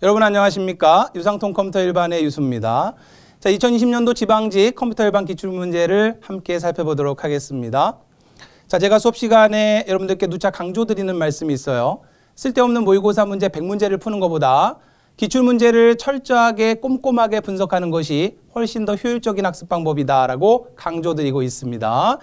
여러분 안녕하십니까? 유상통 컴퓨터 일반의 유수입니다. 자, 2020년도 지방직 컴퓨터 일반 기출 문제를 함께 살펴보도록 하겠습니다. 자, 제가 수업 시간에 여러분들께 누차 강조드리는 말씀이 있어요. 쓸데없는 모의고사 문제 100문제를 푸는 것보다 기출 문제를 철저하게 꼼꼼하게 분석하는 것이 훨씬 더 효율적인 학습 방법이다라고 강조드리고 있습니다.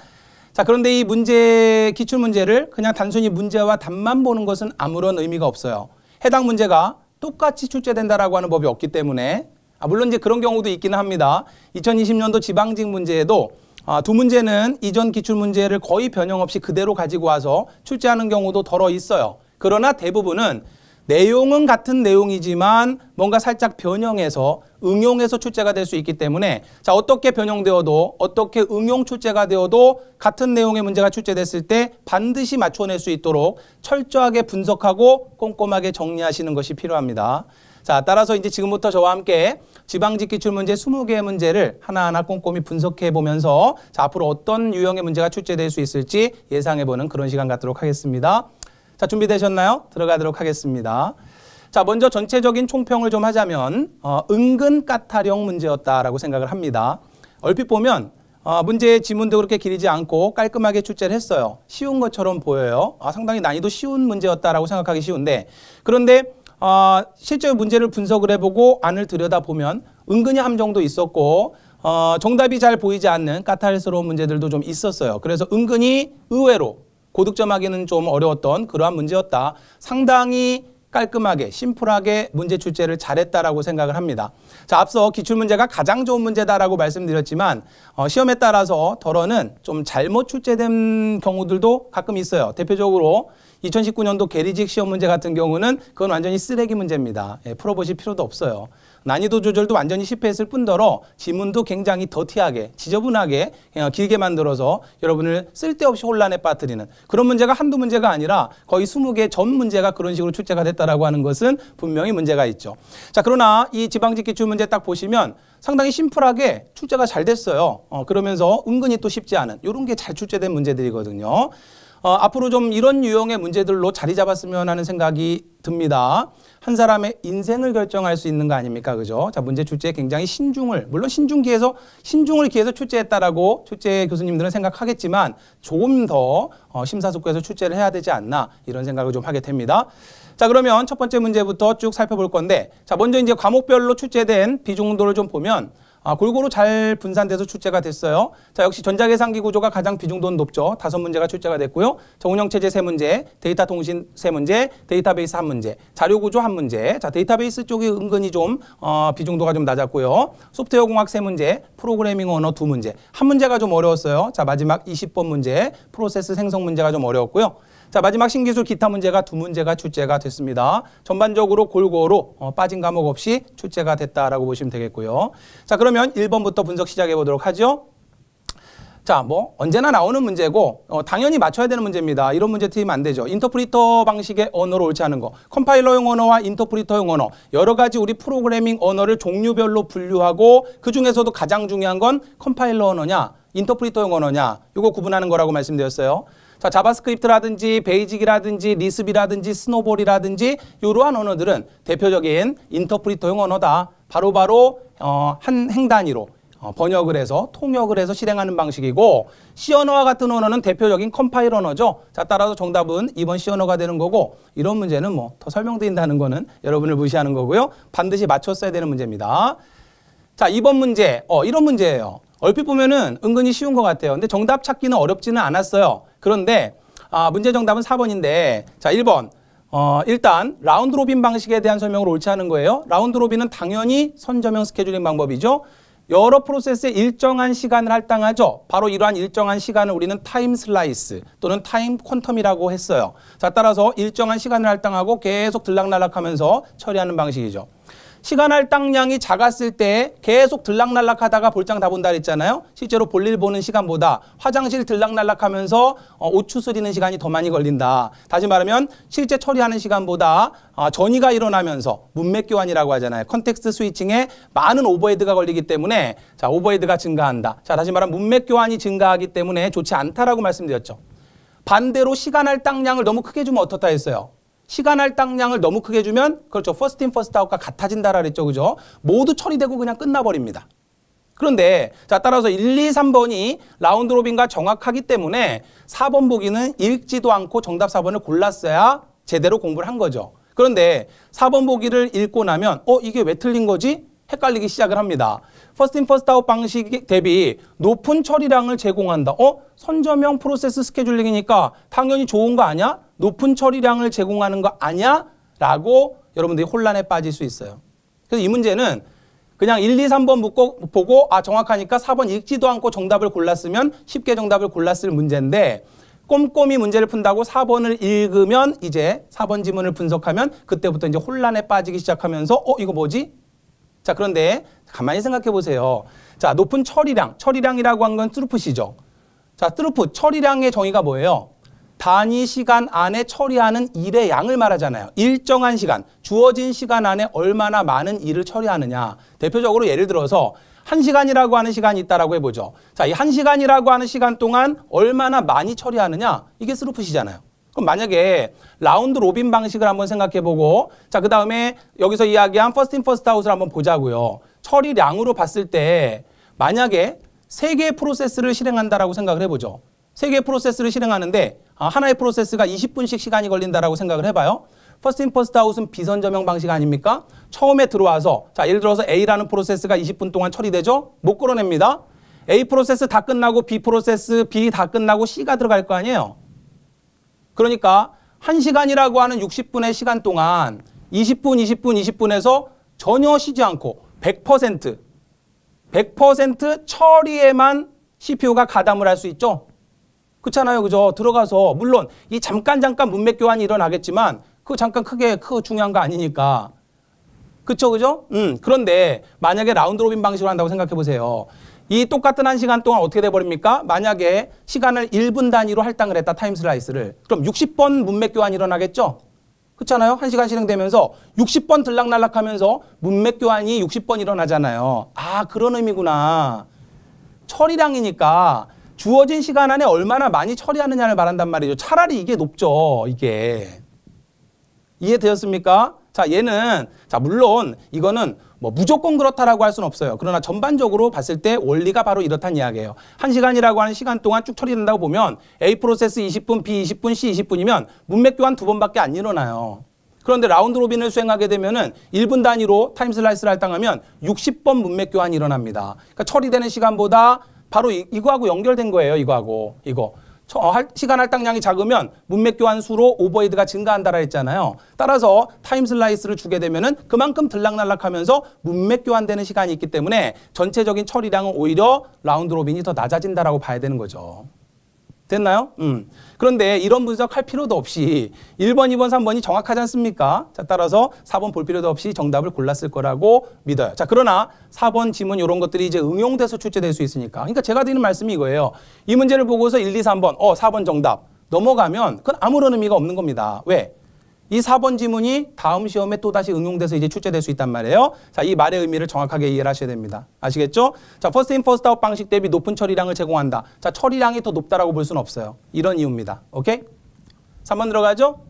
자, 그런데 이 문제 기출 문제를 그냥 단순히 문제와 답만 보는 것은 아무런 의미가 없어요. 해당 문제가 똑같이 출제된다라고 하는 법이 없기 때문에 아, 물론 이제 그런 경우도 있기는 합니다. 2020년도 지방직 문제에도 아, 두 문제는 이전 기출 문제를 거의 변형 없이 그대로 가지고 와서 출제하는 경우도 덜어 있어요. 그러나 대부분은 내용은 같은 내용이지만 뭔가 살짝 변형해서 응용해서 출제가 될 수 있기 때문에 자 어떻게 변형되어도 어떻게 응용 출제가 되어도 같은 내용의 문제가 출제됐을 때 반드시 맞춰낼 수 있도록 철저하게 분석하고 꼼꼼하게 정리하시는 것이 필요합니다. 자, 따라서 이제 지금부터 저와 함께 지방직 기출문제 20개의 문제를 하나하나 꼼꼼히 분석해 보면서 자, 앞으로 어떤 유형의 문제가 출제될 수 있을지 예상해 보는 그런 시간 갖도록 하겠습니다. 자, 준비되셨나요? 들어가도록 하겠습니다. 자, 먼저 전체적인 총평을 좀 하자면 어, 은근 까탈형 문제였다라고 생각을 합니다. 얼핏 보면 어, 문제의 지문도 그렇게 길지 않고 깔끔하게 출제를 했어요. 쉬운 것처럼 보여요. 아, 상당히 난이도 쉬운 문제였다라고 생각하기 쉬운데 그런데 어, 실제 문제를 분석을 해보고 안을 들여다보면 은근히 함정도 있었고 어, 정답이 잘 보이지 않는 까탈스러운 문제들도 좀 있었어요. 그래서 은근히 의외로 고득점하기는 좀 어려웠던 그러한 문제였다. 상당히 깔끔하게 심플하게 문제 출제를 잘했다라고 생각을 합니다. 자 앞서 기출문제가 가장 좋은 문제다라고 말씀드렸지만 어, 시험에 따라서 덜어는 좀 잘못 출제된 경우들도 가끔 있어요. 대표적으로 2019년도 게리직 시험 문제 같은 경우는 그건 완전히 쓰레기 문제입니다. 예, 풀어보실 필요도 없어요. 난이도 조절도 완전히 실패했을 뿐더러 지문도 굉장히 더티하게 지저분하게 어, 길게 만들어서 여러분을 쓸데없이 혼란에 빠뜨리는 그런 문제가 한두 문제가 아니라 거의 20개 전 문제가 그런 식으로 출제가 됐다라고 하는 것은 분명히 문제가 있죠. 자 그러나 이 지방직 기출 문제 딱 보시면 상당히 심플하게 출제가 잘 됐어요. 어, 그러면서 은근히 또 쉽지 않은 이런 게 잘 출제된 문제들이거든요. 어, 앞으로 좀 이런 유형의 문제들로 자리 잡았으면 하는 생각이 듭니다. 한 사람의 인생을 결정할 수 있는 거 아닙니까? 그죠? 자, 문제 출제에 굉장히 신중을, 물론 신중기에서, 신중을 기해서 출제했다라고 출제 교수님들은 생각하겠지만 조금 더 어, 심사숙고해서 출제를 해야 되지 않나 이런 생각을 좀 하게 됩니다. 자, 그러면 첫 번째 문제부터 쭉 살펴볼 건데 자, 먼저 이제 과목별로 출제된 비중도를 좀 보면 아, 골고루 잘 분산돼서 출제가 됐어요. 자, 역시 전자계산기 구조가 가장 비중도는 높죠. 다섯 문제가 출제가 됐고요. 정운형체제 세 문제, 데이터 통신 세 문제, 데이터베이스 한 문제, 자료 구조 한 문제. 자, 데이터베이스 쪽이 은근히 좀 어, 비중도가 좀 낮았고요. 소프트웨어 공학 세 문제, 프로그래밍 언어 두 문제. 한 문제가 좀 어려웠어요. 자, 마지막 20번 문제, 프로세스 생성 문제가 좀 어려웠고요. 자, 마지막 신기술 기타 문제가 두 문제가 출제가 됐습니다. 전반적으로 골고루 어, 빠진 과목 없이 출제가 됐다라고 보시면 되겠고요. 자, 그러면 1번부터 분석 시작해 보도록 하죠. 자, 뭐 언제나 나오는 문제고 어, 당연히 맞춰야 되는 문제입니다. 이런 문제 틀리면 안 되죠. 인터프리터 방식의 언어로 옳지 않은 거. 컴파일러용 언어와 인터프리터용 언어. 여러 가지 우리 프로그래밍 언어를 종류별로 분류하고 그중에서도 가장 중요한 건 컴파일러 언어냐 인터프리터용 언어냐 이거 구분하는 거라고 말씀드렸어요. 자, 자바스크립트라든지 베이직이라든지 리스비라든지 스노볼이라든지 이러한 언어들은 대표적인 인터프리터용 언어다. 바로바로 바로 어, 한 행단위로 어, 번역을 해서 통역을 해서 실행하는 방식이고 시 언어와 같은 언어는 대표적인 컴파일 언어죠. 자, 따라서 정답은 2번 시 언어가 되는 거고 이런 문제는 뭐 더 설명드린다는 거는 여러분을 무시하는 거고요. 반드시 맞췄어야 되는 문제입니다. 자, 2번 문제. 어, 이런 문제예요. 얼핏 보면은 은근히 쉬운 것 같아요. 근데 정답 찾기는 어렵지는 않았어요. 그런데 아, 문제 정답은 4번인데 자 1번 어, 일단 라운드 로빈 방식에 대한 설명을 옳지 않은 거예요. 라운드 로빈은 당연히 선점형 스케줄링 방법이죠. 여러 프로세스에 일정한 시간을 할당하죠. 바로 이러한 일정한 시간을 우리는 타임 슬라이스 또는 타임 퀀텀이라고 했어요. 자, 따라서 일정한 시간을 할당하고 계속 들락날락하면서 처리하는 방식이죠. 시간 할당량이 작았을 때 계속 들락날락하다가 볼장 다 본다 그랬잖아요. 실제로 볼일 보는 시간보다 화장실 들락날락하면서 옷 어, 추스리는 시간이 더 많이 걸린다. 다시 말하면 실제 처리하는 시간보다 아, 전이가 일어나면서 문맥 교환이라고 하잖아요. 컨텍스트 스위칭에 많은 오버헤드가 걸리기 때문에 자 오버헤드가 증가한다. 자 다시 말하면 문맥 교환이 증가하기 때문에 좋지 않다라고 말씀드렸죠. 반대로 시간 할당량을 너무 크게 주면 어떻다 했어요. 시간 할당량을 너무 크게 주면 그렇죠. 퍼스트 인 퍼스트 아웃과 같아진다라 그랬죠. 그죠? 모두 처리되고 그냥 끝나버립니다. 그런데 자 따라서 1, 2, 3번이 라운드 로빈과 정확하기 때문에 4번 보기는 읽지도 않고 정답 4번을 골랐어야 제대로 공부를 한 거죠. 그런데 4번 보기를 읽고 나면 어 이게 왜 틀린 거지? 헷갈리기 시작을 합니다. 퍼스트 인 퍼스트 아웃 방식 대비 높은 처리량을 제공한다. 어? 선점형 프로세스 스케줄링이니까 당연히 좋은 거 아니야? 높은 처리량을 제공하는 거 아니야? 라고 여러분들이 혼란에 빠질 수 있어요. 그래서 이 문제는 그냥 1, 2, 3번 묻고 보고 아 정확하니까 4번 읽지도 않고 정답을 골랐으면 쉽게 정답을 골랐을 문제인데 꼼꼼히 문제를 푼다고 4번을 읽으면 이제 4번 지문을 분석하면 그때부터 이제 혼란에 빠지기 시작하면서 어 이거 뭐지? 자 그런데 가만히 생각해 보세요. 자 높은 처리량, 처리량이라고 한 건 트루프시죠. 자 트루프, 처리량의 정의가 뭐예요? 단위 시간 안에 처리하는 일의 양을 말하잖아요. 일정한 시간, 주어진 시간 안에 얼마나 많은 일을 처리하느냐. 대표적으로 예를 들어서 한시간이라고 하는 시간이 있다라고 해보죠. 자, 이 한시간이라고 하는 시간 동안 얼마나 많이 처리하느냐. 이게 스루풋이잖아요. 그럼 만약에 라운드 로빈 방식을 한번 생각해보고 자, 그 다음에 여기서 이야기한 퍼스트 인 퍼스트 아웃을 한번 보자고요. 처리량으로 봤을 때 만약에 세개의 프로세스를 실행한다라고 생각을 해보죠. 세개의 프로세스를 실행하는데 아, 하나의 프로세스가 20분씩 시간이 걸린다라고 생각을 해봐요. 퍼스트 인 퍼스트 아웃은 비선 점형 방식 아닙니까? 처음에 들어와서 자 예를 들어서 A라는 프로세스가 20분 동안 처리되죠. 못 끌어냅니다. A 프로세스 다 끝나고 B 프로세스 B 다 끝나고 C가 들어갈 거 아니에요. 그러니까 1시간이라고 하는 60분의 시간 동안 20분, 20분, 20분에서 전혀 쉬지 않고 100% 100% 처리에만 CPU가 가담을 할 수 있죠. 그렇잖아요. 그죠? 들어가서 물론 이 잠깐 잠깐 문맥 교환이 일어나겠지만 그 잠깐 크게 그 중요한 거 아니니까. 그쵸 그죠? 음. 그런데 만약에 라운드 로빈 방식으로 한다고 생각해 보세요. 이 똑같은 한 시간 동안 어떻게 돼버립니까? 만약에 시간을 1분 단위로 할당을 했다 타임 슬라이스를 그럼 60번 문맥 교환이 일어나겠죠? 그렇잖아요. 한시간 실행되면서 60번 들락날락하면서 문맥 교환이 60번 일어나잖아요. 아 그런 의미구나. 처리량이니까 주어진 시간 안에 얼마나 많이 처리하느냐를 말한단 말이죠. 차라리 이게 높죠. 이게. 이해되었습니까? 자, 얘는 자, 물론 이거는 뭐 무조건 그렇다라고 할 수는 없어요. 그러나 전반적으로 봤을 때 원리가 바로 이렇다는 이야기예요. 한시간이라고 하는 시간 동안 쭉 처리된다고 보면 A 프로세스 20분, B 20분, C 20분이면 문맥 교환 두 번밖에 안 일어나요. 그런데 라운드 로빈을 수행하게 되면은 1분 단위로 타임 슬라이스를 할당하면 60번 문맥 교환이 일어납니다. 그러니까 처리되는 시간보다 바로 이, 거하고 연결된 거예요. 이거하고 이거. 저, 어, 할, 시간 할당량이 작으면 문맥 교환수로 오버헤드가 증가한다라 했잖아요. 따라서 타임 슬라이스를 주게 되면은 그만큼 들락날락하면서 문맥 교환되는 시간이 있기 때문에 전체적인 처리량은 오히려 라운드 로빈이 더 낮아진다라고 봐야 되는 거죠. 됐나요? 음. 그런데 이런 분석할 필요도 없이 1번, 2번, 3번이 정확하지 않습니까? 자, 따라서 4번 볼 필요도 없이 정답을 골랐을 거라고 믿어요. 자, 그러나 4번 지문 이런 것들이 이제 응용돼서 출제될 수 있으니까. 그러니까 제가 드리는 말씀이 이거예요. 이 문제를 보고서 1, 2, 3번, 어, 4번 정답 넘어가면 그건 아무런 의미가 없는 겁니다. 왜? 이 4번 지문이 다음 시험에 또다시 응용돼서 이제 출제될 수 있단 말이에요. 자, 이 말의 의미를 정확하게 이해를 하셔야 됩니다. 아시겠죠? 자, 퍼스트 인 퍼스트 아웃 방식 대비 높은 처리량을 제공한다. 자, 처리량이 더 높다라고 볼 수는 없어요. 이런 이유입니다. 오케이? 3번 들어가죠?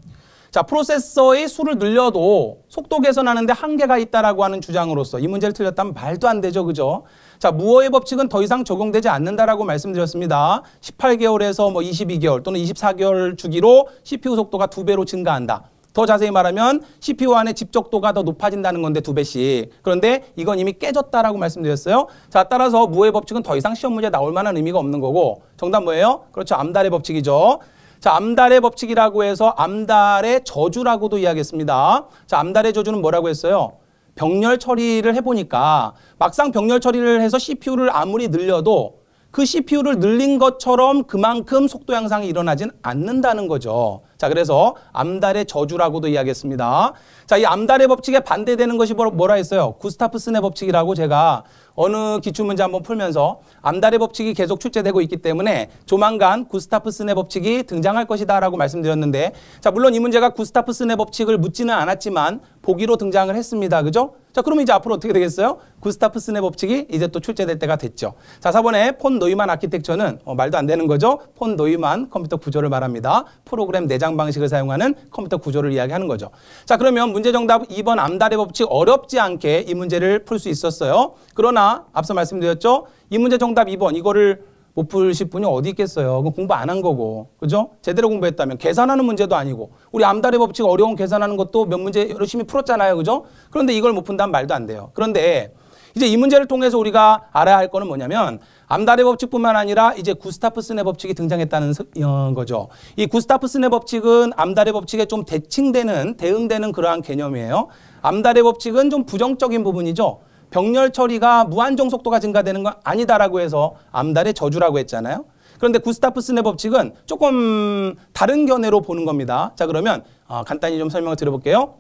자, 프로세서의 수를 늘려도 속도 개선하는데 한계가 있다라고 하는 주장으로서 이 문제를 틀렸다면 말도 안 되죠. 그죠? 자, 무어의 법칙은 더 이상 적용되지 않는다라고 말씀드렸습니다. 18개월에서 뭐 22개월 또는 24개월 주기로 CPU 속도가 두배로 증가한다. 더 자세히 말하면 CPU 안의 집적도가 더 높아진다는 건데 두 배씩. 그런데 이건 이미 깨졌다라고 말씀드렸어요. 자, 따라서 무의 법칙은 더 이상 시험 문제 나올 만한 의미가 없는 거고 정답 뭐예요? 그렇죠. 암달의 법칙이죠. 자, 암달의 법칙이라고 해서 암달의 저주라고도 이야기했습니다. 자, 암달의 저주는 뭐라고 했어요? 병렬 처리를 해보니까 막상 병렬 처리를 해서 CPU를 아무리 늘려도 그 CPU를 늘린 것처럼 그만큼 속도 향상이 일어나진 않는다는 거죠. 자, 그래서 암달의 저주라고도 이야기했습니다. 자, 이 암달의 법칙에 반대되는 것이 뭐라 뭐라 했어요? 구스타프슨의 법칙이라고 제가 어느 기출문제 한번 풀면서 암달의 법칙이 계속 출제되고 있기 때문에 조만간 구스타프슨의 법칙이 등장할 것이다 라고 말씀드렸는데 자 물론 이 문제가 구스타프슨의 법칙을 묻지는 않았지만 보기로 등장을 했습니다. 그죠? 자, 그러면 이제 앞으로 어떻게 되겠어요? 구스타프 스네 법칙이 이제 또 출제될 때가 됐죠. 자, 4번에 폰 노이만 아키텍처는 어, 말도 안 되는 거죠. 폰 노이만 컴퓨터 구조를 말합니다. 프로그램 내장 방식을 사용하는 컴퓨터 구조를 이야기하는 거죠. 자, 그러면 문제 정답 2번 암달의 법칙 어렵지 않게 이 문제를 풀 수 있었어요. 그러나 앞서 말씀드렸죠? 이 문제 정답 2번 이거를 못 푸실 분이 어디 있겠어요. 그 공부 안 한 거고. 그죠? 제대로 공부했다면. 계산하는 문제도 아니고. 우리 암달의 법칙 어려운 계산하는 것도 몇 문제 열심히 풀었잖아요. 그죠? 그런데 이걸 못 푼다면 말도 안 돼요. 그런데 이제 이 문제를 통해서 우리가 알아야 할 거는 뭐냐면 암달의 법칙뿐만 아니라 이제 구스타프슨의 법칙이 등장했다는 어, 거죠. 이 구스타프슨의 법칙은 암달의 법칙에 좀 대칭되는 대응되는 그러한 개념이에요. 암달의 법칙은 좀 부정적인 부분이죠. 병렬 처리가 무한정 속도가 증가되는 건 아니다라고 해서 암달의 저주라고 했잖아요. 그런데 구스타프슨의 법칙은 조금 다른 견해로 보는 겁니다. 자 그러면 어, 간단히 좀 설명을 드려볼게요.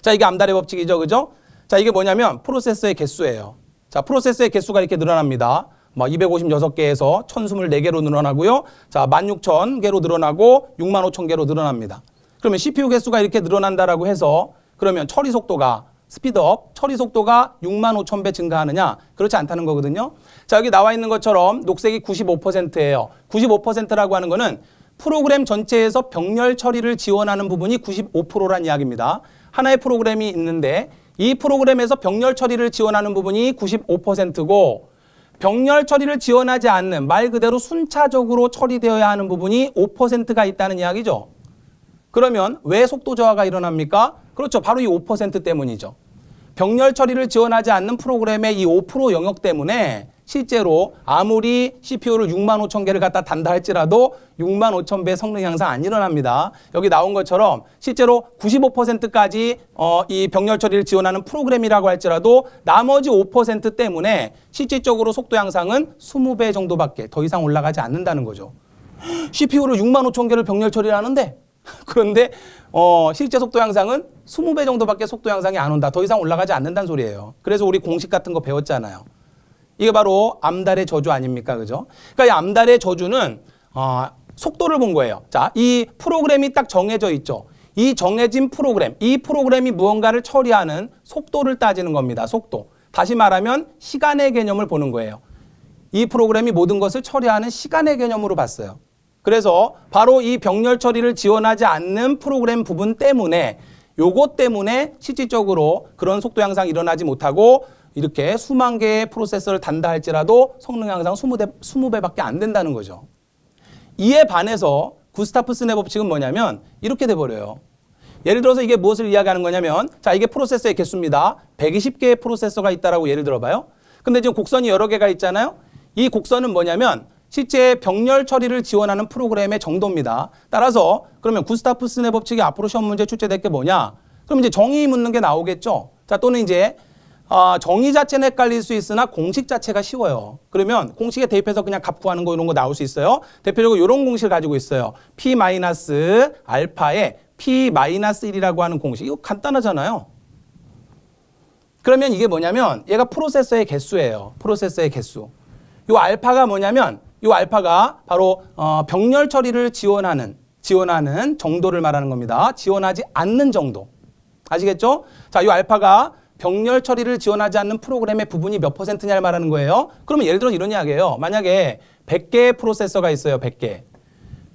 자 이게 암달의 법칙이죠, 그죠? 자 이게 뭐냐면 프로세서의 개수예요. 자 프로세서의 개수가 이렇게 늘어납니다. 뭐 256개에서 1024개로 늘어나고요. 자 16,000개로 늘어나고 65,000개로 늘어납니다. 그러면 CPU 개수가 이렇게 늘어난다라고 해서 그러면 처리 속도가 스피드업, 처리 속도가 6만 5천 배 증가하느냐? 그렇지 않다는 거거든요. 자, 여기 나와 있는 것처럼 녹색이 95%예요. 95%라고 하는 거는 프로그램 전체에서 병렬 처리를 지원하는 부분이 95%란 이야기입니다. 하나의 프로그램이 있는데 이 프로그램에서 병렬 처리를 지원하는 부분이 95%고 병렬 처리를 지원하지 않는 말 그대로 순차적으로 처리되어야 하는 부분이 5%가 있다는 이야기죠. 그러면 왜 속도 저하가 일어납니까? 그렇죠. 바로 이 5% 때문이죠. 병렬 처리를 지원하지 않는 프로그램의 이 5% 영역 때문에 실제로 아무리 CPU를 6만 5천 개를 갖다 단다 할지라도 6만 5천 배 성능 향상 안 일어납니다. 여기 나온 것처럼 실제로 95%까지 어, 이 병렬 처리를 지원하는 프로그램이라고 할지라도 나머지 5% 때문에 실질적으로 속도 향상은 20배 정도밖에 더 이상 올라가지 않는다는 거죠. CPU를 6만 5천 개를 병렬 처리를 하는데 그런데 어, 실제 속도 향상은 20배 정도밖에 속도 향상이 안 온다. 더 이상 올라가지 않는다는 소리예요. 그래서 우리 공식 같은 거 배웠잖아요. 이게 바로 암달의 저주 아닙니까? 그죠? 그러니까 이 암달의 저주는 어, 속도를 본 거예요. 자, 이 프로그램이 딱 정해져 있죠. 이 정해진 프로그램, 이 프로그램이 무언가를 처리하는 속도를 따지는 겁니다. 속도. 다시 말하면 시간의 개념을 보는 거예요. 이 프로그램이 모든 것을 처리하는 시간의 개념으로 봤어요. 그래서 바로 이 병렬 처리를 지원하지 않는 프로그램 부분 때문에 요것 때문에 실질적으로 그런 속도 향상이 일어나지 못하고 이렇게 수만 개의 프로세서를 단다 할지라도 성능 향상 20대, 20배밖에 안 된다는 거죠. 이에 반해서 구스타프스의 법칙은 뭐냐면 이렇게 돼버려요. 예를 들어서 이게 무엇을 이야기하는 거냐면 자 이게 프로세서의 개수입니다. 120개의 프로세서가 있다라고 예를 들어봐요. 근데 지금 곡선이 여러 개가 있잖아요. 이 곡선은 뭐냐면 실제 병렬 처리를 지원하는 프로그램의 정도입니다. 따라서 그러면 구스타프슨의 법칙이 앞으로 시험 문제 출제될 게 뭐냐? 그럼 이제 정의 묻는 게 나오겠죠. 자 또는 이제 어, 정의 자체는 헷갈릴 수 있으나 공식 자체가 쉬워요. 그러면 공식에 대입해서 그냥 값 구하는 거 이런 거 나올 수 있어요. 대표적으로 이런 공식을 가지고 있어요. P 마이너스 알파에 P 마이너스 1이라고 하는 공식. 이거 간단하잖아요. 그러면 이게 뭐냐면 얘가 프로세서의 개수예요. 프로세서의 개수. 이 알파가 뭐냐면 이 알파가 바로 어, 병렬 처리를 지원하는 지원하는 정도를 말하는 겁니다. 지원하지 않는 정도. 아시겠죠? 자, 이 알파가 병렬 처리를 지원하지 않는 프로그램의 부분이 몇 퍼센트냐를 말하는 거예요. 그러면 예를 들어 이런 이야기예요. 만약에 100개의 프로세서가 있어요. 100개.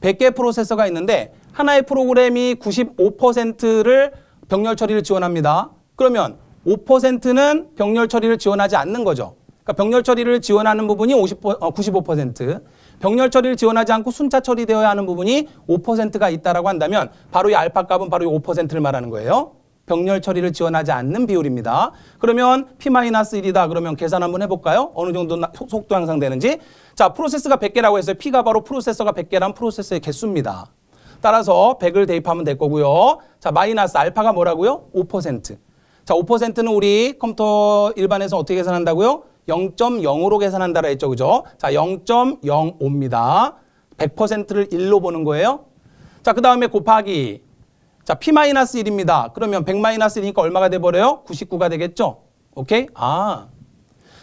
100개 프로세서가 있는데 하나의 프로그램이 95%를 병렬 처리를 지원합니다. 그러면 5%는 병렬 처리를 지원하지 않는 거죠. 그러니까 병렬 처리를 지원하는 부분이 50, 어, 95%, 병렬 처리를 지원하지 않고 순차 처리되어야 하는 부분이 5%가 있다라고 한다면 바로 이 알파 값은 바로 이 5%를 말하는 거예요. 병렬 처리를 지원하지 않는 비율입니다. 그러면 P-1이다. 그러면 계산 한번 해볼까요? 어느 정도 속도 향상되는지. 자, 프로세스가 100개라고 했어요. P가 바로 프로세서가 100개란 프로세스의 개수입니다. 따라서 100을 대입하면 될 거고요. 자, 마이너스 알파가 뭐라고요? 5%. 자, 5%는 우리 컴퓨터 일반에서 어떻게 계산한다고요? 0.05로 계산한다라 했죠. 그죠? 자, 0.05입니다. 100%를 1로 보는 거예요. 자, 그 다음에 곱하기. 자, P-1입니다. 그러면 100-1이니까 얼마가 돼버려요? 99가 되겠죠? 오케이? 아.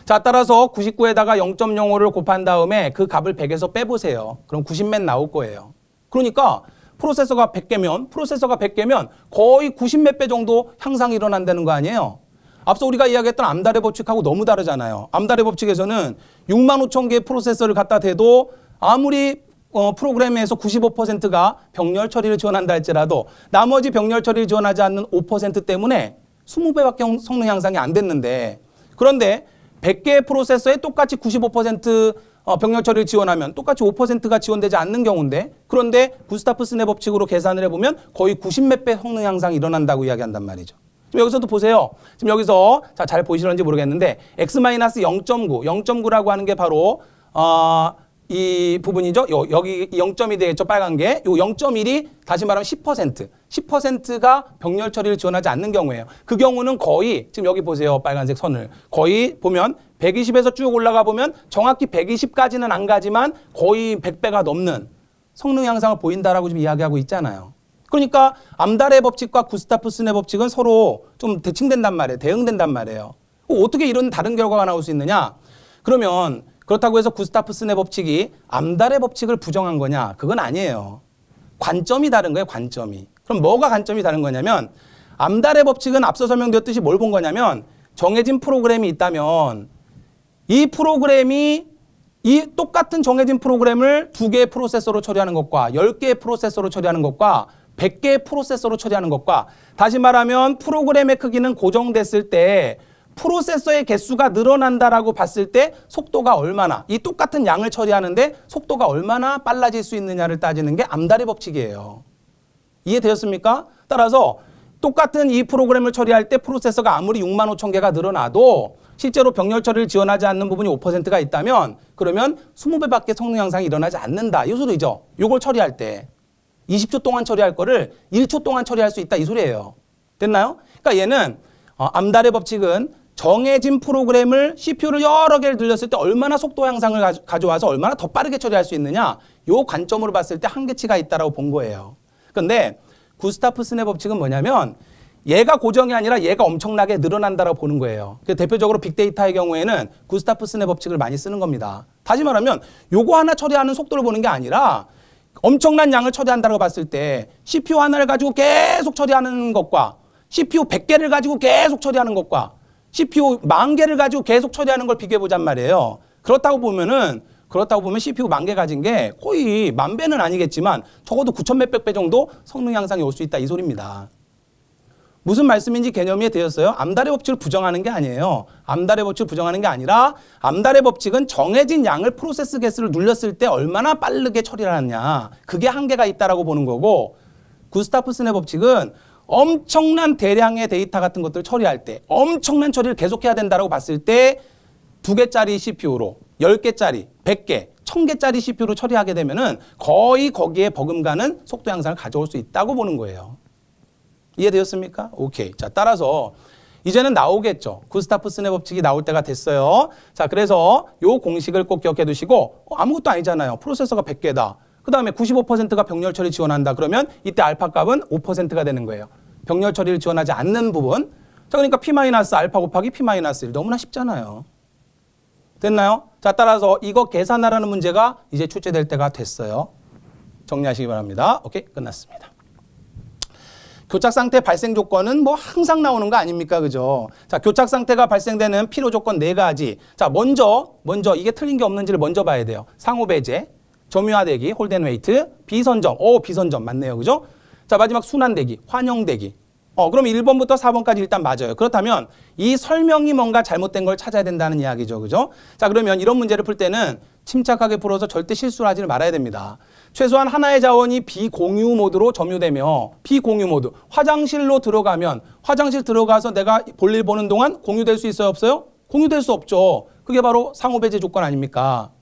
자, 따라서 99에다가 0.05를 곱한 다음에 그 값을 100에서 빼보세요. 그럼 90맨 나올 거예요. 그러니까 프로세서가 100개면, 프로세서가 100개면 거의 90 몇 배 정도 향상이 일어난다는 거 아니에요? 앞서 우리가 이야기했던 암달의 법칙하고 너무 다르잖아요. 암달의 법칙에서는 6만 5천 개의 프로세서를 갖다 대도 아무리 어, 프로그램에서 95%가 병렬 처리를 지원한다 할지라도 나머지 병렬 처리를 지원하지 않는 5% 때문에 20배밖에 성능 향상이 안 됐는데 그런데 100개의 프로세서에 똑같이 95% 어, 병렬 처리를 지원하면 똑같이 5%가 지원되지 않는 경우인데 그런데 구스타프 스네 법칙으로 계산을 해보면 거의 90몇 배 성능 향상이 일어난다고 이야기한단 말이죠. 그 여기서 도 보세요. 지금 여기서 자, 잘 보이시는지 모르겠는데 x-0.9, 0.9라고 하는 게 바로 어, 이 부분이죠. 요, 여기 0.1이 되겠죠. 빨간 게. 요 0.1이 다시 말하면 10%. 10%가 병렬 처리를 지원하지 않는 경우예요. 그 경우는 거의 지금 여기 보세요. 빨간색 선을. 거의 보면 120에서 쭉 올라가 보면 정확히 120까지는 안 가지만 거의 100배가 넘는 성능 향상을 보인다라고 지금 이야기하고 있잖아요. 그러니까 암달의 법칙과 구스타프슨의 법칙은 서로 좀 대칭된단 말이에요. 대응된단 말이에요. 어떻게 이런 다른 결과가 나올 수 있느냐? 그러면 그렇다고 해서 구스타프슨의 법칙이 암달의 법칙을 부정한 거냐? 그건 아니에요. 관점이 다른 거예요. 관점이. 그럼 뭐가 관점이 다른 거냐면 암달의 법칙은 앞서 설명드렸듯이뭘 본 거냐면 정해진 프로그램이 있다면 이 프로그램이 이 똑같은 정해진 프로그램을 두 개의 프로세서로 처리하는 것과 열 개의 프로세서로 처리하는 것과 100개의 프로세서로 처리하는 것과 다시 말하면 프로그램의 크기는 고정됐을 때 프로세서의 개수가 늘어난다라고 봤을 때 속도가 얼마나 이 똑같은 양을 처리하는데 속도가 얼마나 빨라질 수 있느냐를 따지는 게 암다리 법칙이에요. 이해되셨습니까? 따라서 똑같은 이 프로그램을 처리할 때 프로세서가 아무리 6만 5천 개가 늘어나도 실제로 병렬 처리를 지원하지 않는 부분이 5%가 있다면 그러면 20배밖에 성능 향상이 일어나지 않는다. 요 소리죠. 이걸 처리할 때. 20초 동안 처리할 거를 1초 동안 처리할 수 있다 이 소리예요. 됐나요? 그러니까 얘는 어, 암달의 법칙은 정해진 프로그램을 CPU를 여러 개를 들렸을 때 얼마나 속도 향상을 가, 져와서 얼마나 더 빠르게 처리할 수 있느냐 요 관점으로 봤을 때 한계치가 있다라고 본 거예요. 근데 구스타프슨의 법칙은 뭐냐면 얘가 고정이 아니라 얘가 엄청나게 늘어난다라고 보는 거예요. 그래서 대표적으로 빅데이터의 경우에는 구스타프슨의 법칙을 많이 쓰는 겁니다. 다시 말하면 요거 하나 처리하는 속도를 보는 게 아니라 엄청난 양을 처리한다고 봤을 때 CPU 하나를 가지고 계속 처리하는 것과 CPU 100개를 가지고 계속 처리하는 것과 CPU 만 개를 가지고 계속 처리하는 걸 비교해 보잔 말이에요. 그렇다고 보면은 그렇다고 보면 CPU 만 개 가진 게 거의 만 배는 아니겠지만 적어도 9천 몇백 배 정도 성능 향상이 올 수 있다 이 소리입니다. 무슨 말씀인지 개념이 되었어요? 암달의 법칙을 부정하는 게 아니에요. 암달의 법칙을 부정하는 게 아니라 암달의 법칙은 정해진 양을 프로세스 개수를 눌렸을 때 얼마나 빠르게 처리를 하느냐. 그게 한계가 있다라고 보는 거고 구스타프슨의 법칙은 엄청난 대량의 데이터 같은 것들을 처리할 때 엄청난 처리를 계속해야 된다라고 봤을 때 두개짜리 CPU로 열개짜리백개천개짜리 CPU로 처리하게 되면은 거의 거기에 버금가는 속도 향상을 가져올 수 있다고 보는 거예요. 이해되었습니까? 오케이. 자, 따라서 이제는 나오겠죠. 구스타프슨의 법칙이 나올 때가 됐어요. 자, 그래서 요 공식을 꼭 기억해 두시고 어, 아무것도 아니잖아요. 프로세서가 100개다. 그 다음에 95%가 병렬 처리 지원한다. 그러면 이때 알파 값은 5%가 되는 거예요. 병렬 처리를 지원하지 않는 부분. 자, 그러니까 P 마이너스 알파 곱하기 P 마이너스 1 너무나 쉽잖아요. 됐나요? 자, 따라서 이거 계산하라는 문제가 이제 출제될 때가 됐어요. 정리하시기 바랍니다. 오케이, 끝났습니다. 교착 상태 발생 조건은 뭐 항상 나오는 거 아닙니까? 그죠? 자, 교착 상태가 발생되는 필요 조건 네 가지. 자, 먼저 먼저 이게 틀린 게 없는지를 먼저 봐야 돼요. 상호 배제, 점유화되기, 홀덴웨이트, 비선점. 오, 비선점 맞네요. 그죠? 자, 마지막 순환되기, 환영되기. 어, 그럼 1번부터 4번까지 일단 맞아요. 그렇다면 이 설명이 뭔가 잘못된 걸 찾아야 된다는 이야기죠. 그죠? 자, 그러면 이런 문제를 풀 때는 침착하게 풀어서 절대 실수를 하지는 말아야 됩니다. 최소한 하나의 자원이 비공유 모드로 점유되며 비공유 모드 화장실로 들어가면 화장실 들어가서 내가 볼일 보는 동안 공유될 수 있어요 없어요? 공유될 수 없죠. 그게 바로 상호 배제 조건 아닙니까?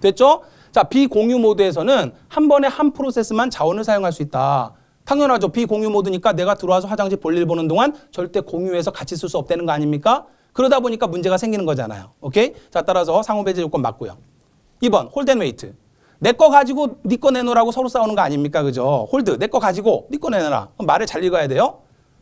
됐죠? 자, 비공유 모드에서는 한 번에 한 프로세스만 자원을 사용할 수 있다. 당연하죠. 비공유 모드니까 내가 들어와서 화장실 볼일 보는 동안 절대 공유해서 같이 쓸 수 없다는 거 아닙니까? 그러다 보니까 문제가 생기는 거잖아요. 오케이? 자, 따라서 상호 배제 조건 맞고요. 2번 홀덴 웨이트. 내거 가지고 니거 네 내놓으라고 서로 싸우는 거 아닙니까? 그죠? 홀드 내 거 가지고 니거 네 내놔라. 말을 잘 읽어야 돼요.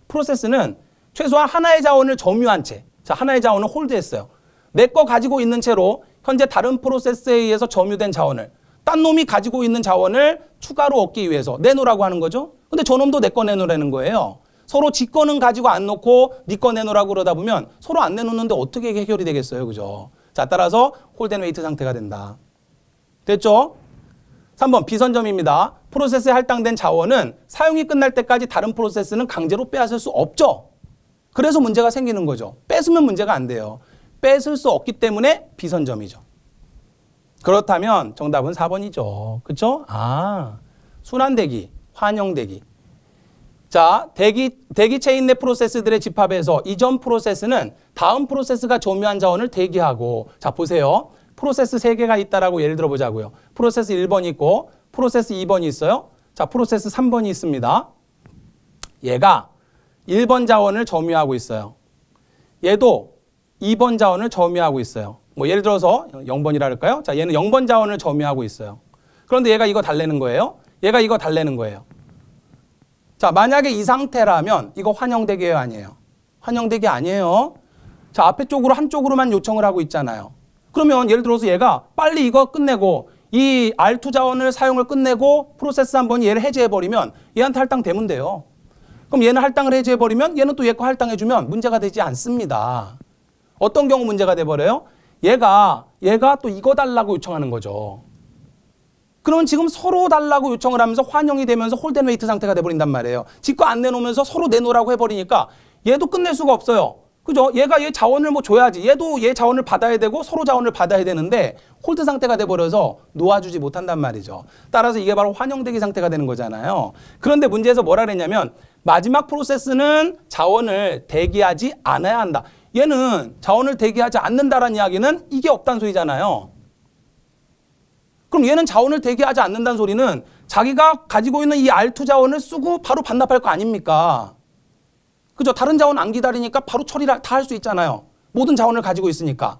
프로세스는 최소한 하나의 자원을 점유한 채. 자, 하나의 자원을 홀드했어요. 내 거 가지고 있는 채로 현재 다른 프로세스에 의해서 점유된 자원을 딴 놈이 가지고 있는 자원을 추가로 얻기 위해서 내놓으라고 하는 거죠. 근데 저놈도 내거 내놓으라는 거예요. 서로 지 거는 가지고 안 놓고 니거 네 내놓으라고 그러다 보면 서로 안 내놓는데 어떻게 해결이 되겠어요. 그죠? 자, 따라서 홀덴 웨이트 상태가 된다. 됐죠? 3번 비선점입니다. 프로세스에 할당된 자원은 사용이 끝날 때까지 다른 프로세스는 강제로 빼앗을 수 없죠. 그래서 문제가 생기는 거죠. 뺏으면 문제가 안 돼요. 뺏을 수 없기 때문에 비선점이죠. 그렇다면 정답은 4번이죠. 그렇죠? 아, 순환대기, 환영대기. 자, 대기, 대기 체인 내 프로세스들의 집합에서 이전 프로세스는 다음 프로세스가 조유한 자원을 대기하고 자, 보세요. 프로세스 3개가 있다라고 예를 들어 보자고요. 프로세스 1번이 있고 프로세스 2번이 있어요. 자, 프로세스 3번이 있습니다. 얘가 1번 자원을 점유하고 있어요. 얘도 2번 자원을 점유하고 있어요. 뭐 예를 들어서 0번이라 할까요? 자, 얘는 0번 자원을 점유하고 있어요. 그런데 얘가 이거 달래는 거예요. 얘가 이거 달래는 거예요. 자, 만약에 이 상태라면 이거 환영되게요 아니에요? 환영되게 아니에요. 자, 앞에 쪽으로 한쪽으로만 요청을 하고 있잖아요. 그러면 예를 들어서 얘가 빨리 이거 끝내고 이 R2 자원을 사용을 끝내고 프로세스 한번 얘를 해제해버리면 얘한테 할당되면 돼요. 그럼 얘는 할당을 해제해버리면 얘는 또 얘 거 할당해주면 문제가 되지 않습니다. 어떤 경우 문제가 돼버려요? 얘가 얘가 또 이거 달라고 요청하는 거죠. 그러면 지금 서로 달라고 요청을 하면서 환영이 되면서 홀덴 웨이트 상태가 돼버린단 말이에요. 직거 안 내놓으면서 서로 내놓으라고 해버리니까 얘도 끝낼 수가 없어요. 그죠? 얘가 얘 자원을 뭐 줘야지. 얘도 얘 자원을 받아야 되고 서로 자원을 받아야 되는데 홀드 상태가 돼버려서 놓아주지 못한단 말이죠. 따라서 이게 바로 환영대기 상태가 되는 거잖아요. 그런데 문제에서 뭐라 그랬냐면 마지막 프로세스는 자원을 대기하지 않아야 한다. 얘는 자원을 대기하지 않는다라는 이야기는 이게 없단 소리잖아요. 그럼 얘는 자원을 대기하지 않는다는 소리는 자기가 가지고 있는 이 R2 자원을 쓰고 바로 반납할 거 아닙니까? 그죠? 다른 자원 안 기다리니까 바로 처리를 다 할 수 있잖아요. 모든 자원을 가지고 있으니까.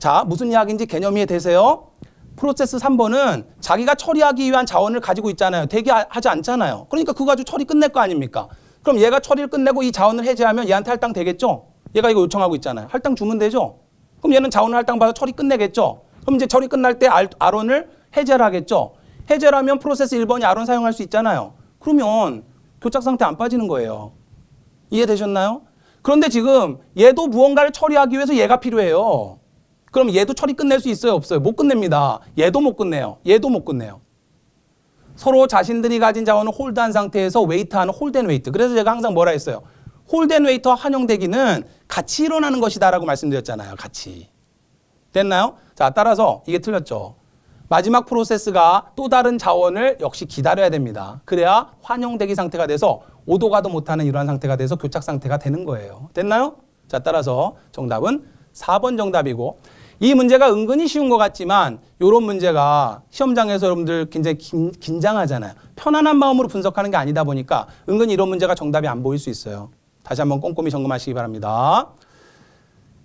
자, 무슨 이야기인지 개념이 되세요? 프로세스 3번은 자기가 처리하기 위한 자원을 가지고 있잖아요. 대기하지 않잖아요. 그러니까 그거 가지고 처리 끝낼 거 아닙니까? 그럼 얘가 처리를 끝내고 이 자원을 해제하면 얘한테 할당 되겠죠? 얘가 이거 요청하고 있잖아요. 할당 주면 되죠? 그럼 얘는 자원을 할당받아 처리 끝내겠죠? 그럼 이제 처리 끝날 때 아론을 해제를 하겠죠? 해제를 하면 프로세스 1번이 아론 사용할 수 있잖아요. 그러면 교착 상태 안 빠지는 거예요. 이해되셨나요? 그런데 지금 얘도 무언가를 처리하기 위해서 얘가 필요해요. 그럼 얘도 처리 끝낼 수 있어요? 없어요? 못 끝냅니다. 얘도 못 끝내요. 얘도 못 끝내요. 서로 자신들이 가진 자원을 홀드한 상태에서 웨이트하는 홀덴 드 웨이트. 그래서 제가 항상 뭐라 했어요? 홀덴 드 웨이터와 환영되기는 같이 일어나는 것이다라고 말씀드렸잖아요. 같이. 됐나요? 자, 따라서 이게 틀렸죠. 마지막 프로세스가 또 다른 자원을 역시 기다려야 됩니다. 그래야 환영되기 상태가 돼서 오도 가도 못하는 이러한 상태가 돼서 교착 상태가 되는 거예요. 됐나요? 자, 따라서 정답은 4번 정답이고 이 문제가 은근히 쉬운 것 같지만 이런 문제가 시험장에서 여러분들 굉장히 긴, 긴장하잖아요. 편안한 마음으로 분석하는 게 아니다 보니까 은근히 이런 문제가 정답이 안 보일 수 있어요. 다시 한번 꼼꼼히 점검하시기 바랍니다.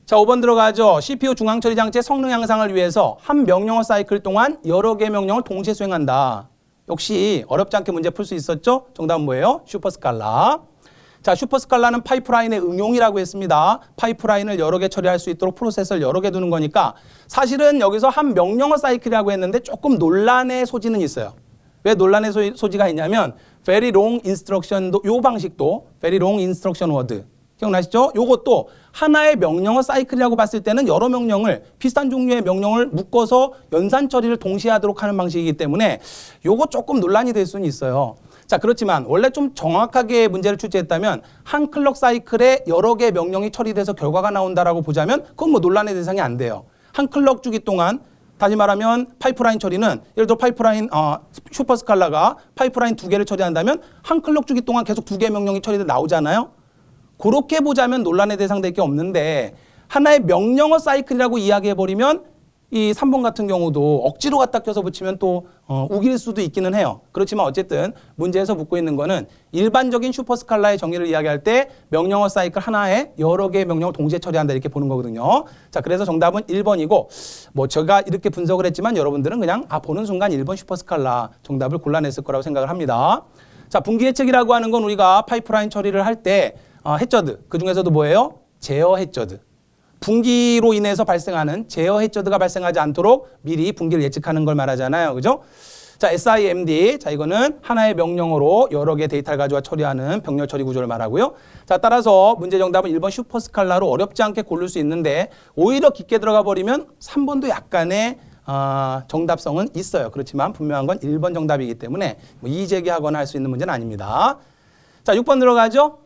자, 5번 들어가죠. CPU 중앙 처리 장치의 성능 향상을 위해서 한 명령어 사이클 동안 여러 개의 명령을 동시에 수행한다. 역시 어렵지 않게 문제 풀 수 있었죠? 정답은 뭐예요? 슈퍼스칼라. 자, 슈퍼스칼라는 파이프라인의 응용이라고 했습니다. 파이프라인을 여러 개 처리할 수 있도록 프로세스를 여러 개 두는 거니까 사실은 여기서 한 명령어 사이클이라고 했는데 조금 논란의 소지는 있어요. 왜 논란의 소지가 있냐면 very long instruction 요 방식도 very long instruction word 기억나시죠? 요것도 하나의 명령어 사이클이라고 봤을 때는 여러 명령을 비슷한 종류의 명령을 묶어서 연산 처리를 동시에 하도록 하는 방식이기 때문에 요거 조금 논란이 될 수는 있어요. 자 그렇지만 원래 좀 정확하게 문제를 출제했다면 한 클럭 사이클에 여러 개의 명령이 처리돼서 결과가 나온다라고 보자면 그건 뭐 논란의 대상이 안 돼요. 한 클럭 주기 동안 다시 말하면 파이프라인 처리는 예를 들어 파이프라인 어, 슈퍼스칼라가 파이프라인 두 개를 처리한다면 한 클럭 주기 동안 계속 두 개의 명령이 처리돼 나오잖아요. 그렇게 보자면 논란의 대상될 게 없는데 하나의 명령어 사이클이라고 이야기해버리면 이 3번 같은 경우도 억지로 갖다 껴서 붙이면 또 어, 우길 수도 있기는 해요. 그렇지만 어쨌든 문제에서 묻고 있는 거는 일반적인 슈퍼스칼라의 정의를 이야기할 때 명령어 사이클 하나에 여러 개의 명령을 동시에 처리한다 이렇게 보는 거거든요. 자, 그래서 정답은 1번이고 뭐 제가 이렇게 분석을 했지만 여러분들은 그냥 아 보는 순간 1번 슈퍼스칼라 정답을 골라냈을 거라고 생각을 합니다. 자, 분기예측이라고 하는 건 우리가 파이프라인 처리를 할때 어, 아, 해저드 그 중에서도 뭐예요? 제어 해저드 분기로 인해서 발생하는 제어 해저드가 발생하지 않도록 미리 분기를 예측하는 걸 말하잖아요. 그죠? 자, SIMD. 자, 이거는 하나의 명령으로 여러 개의 데이터를 가져와 처리하는 병렬 처리 구조를 말하고요. 자, 따라서 문제 정답은 1번 슈퍼스칼라로 어렵지 않게 고를 수 있는데 오히려 깊게 들어가 버리면 3번도 약간의 어, 정답성은 있어요. 그렇지만 분명한 건 1번 정답이기 때문에 뭐 이의제기하거나 할 수 있는 문제는 아닙니다. 자, 6번 들어가죠.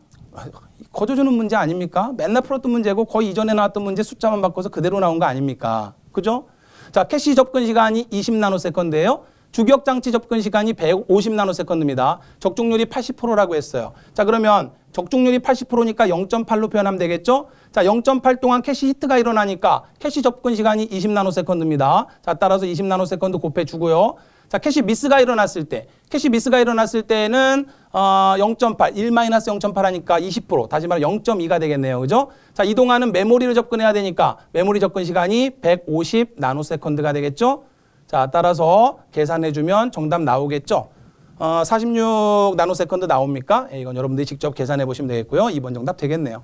거저주는 문제 아닙니까? 맨날 풀었던 문제고 거의 이전에 나왔던 문제 숫자만 바꿔서 그대로 나온 거 아닙니까? 그죠? 자, 캐시 접근 시간이 20나노세컨드예요. 주격 장치 접근 시간이 150나노세컨드입니다. 적중률이 80%라고 했어요. 자, 그러면 적중률이 80%니까 0.8로 표현하면 되겠죠? 자, 0.8 동안 캐시 히트가 일어나니까 캐시 접근 시간이 20나노세컨드입니다. 자, 따라서 20나노세컨드 곱해 주고요. 자, 캐시 미스가 일어났을 때, 캐시 미스가 일어났을 때는 어, 0.8, 1 0.8 하니까 20%, 다시 말해 0.2가 되겠네요. 그죠? 자, 이동하는 메모리를 접근해야 되니까 메모리 접근 시간이 150 나노세컨드가 되겠죠? 자, 따라서 계산해 주면 정답 나오겠죠? 어, 46 나노세컨드 나옵니까? 예, 이건 여러분들이 직접 계산해 보시면 되겠고요. 2번 정답 되겠네요.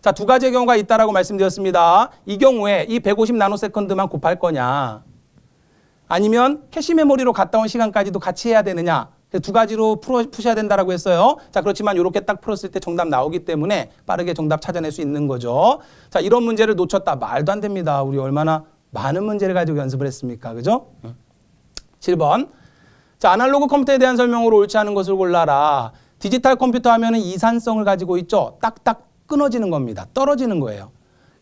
자, 두 가지의 경우가 있다라고 말씀드렸습니다. 이 경우에 이 150 나노세컨드만 곱할 거냐? 아니면 캐시 메모리로 갔다 온 시간까지도 같이 해야 되느냐 두 가지로 풀어, 푸셔야 된다라고 했어요. 자, 그렇지만 이렇게 딱 풀었을 때 정답 나오기 때문에 빠르게 정답 찾아낼 수 있는 거죠. 자, 이런 문제를 놓쳤다. 말도 안 됩니다. 우리 얼마나 많은 문제를 가지고 연습을 했습니까? 그죠? 7번. 자, 아날로그 컴퓨터에 대한 설명으로 옳지 않은 것을 골라라. 디지털 컴퓨터 하면은 이산성을 가지고 있죠. 딱딱 끊어지는 겁니다. 떨어지는 거예요.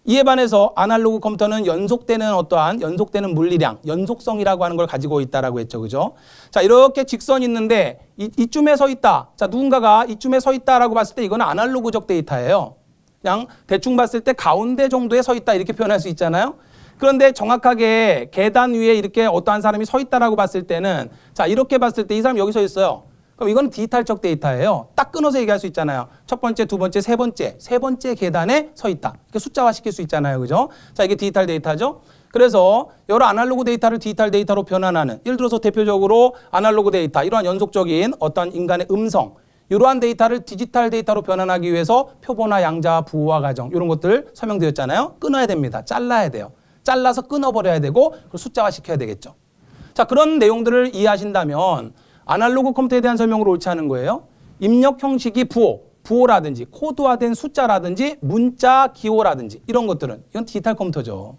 이에 반해서 아날로그 컴퓨터는 연속되는 어떠한 연속되는 물리량, 연속성이라고 하는 걸 가지고 있다라고 했죠. 그죠? 자, 이렇게 직선이 있는데 이, 이쯤에 서 있다. 자, 누군가가 이쯤에 서 있다라고 봤을 때 이거는 아날로그적 데이터예요. 그냥 대충 봤을 때 가운데 정도에 서 있다 이렇게 표현할 수 있잖아요. 그런데 정확하게 계단 위에 이렇게 어떠한 사람이 서 있다라고 봤을 때는 자, 이렇게 봤을 때 이 사람 여기 서 있어요. 그럼 이건 디지털적 데이터예요. 딱 끊어서 얘기할 수 있잖아요. 첫 번째, 두 번째, 세 번째, 세 번째 계단에 서 있다. 이렇게 숫자화 시킬 수 있잖아요. 그죠? 자, 이게 디지털 데이터죠. 그래서 여러 아날로그 데이터를 디지털 데이터로 변환하는 예를 들어서 대표적으로 아날로그 데이터 이러한 연속적인 어떤 인간의 음성 이러한 데이터를 디지털 데이터로 변환하기 위해서 표본화, 양자화, 부호화 과정 이런 것들 설명드렸잖아요. 끊어야 됩니다. 잘라야 돼요. 잘라서 끊어버려야 되고 숫자화 시켜야 되겠죠. 자 그런 내용들을 이해하신다면 아날로그 컴퓨터에 대한 설명으로 옳지 않은 거예요. 입력 형식이 부호, 부호라든지 코드화된 숫자라든지 문자, 기호라든지 이런 것들은 이건 디지털 컴퓨터죠.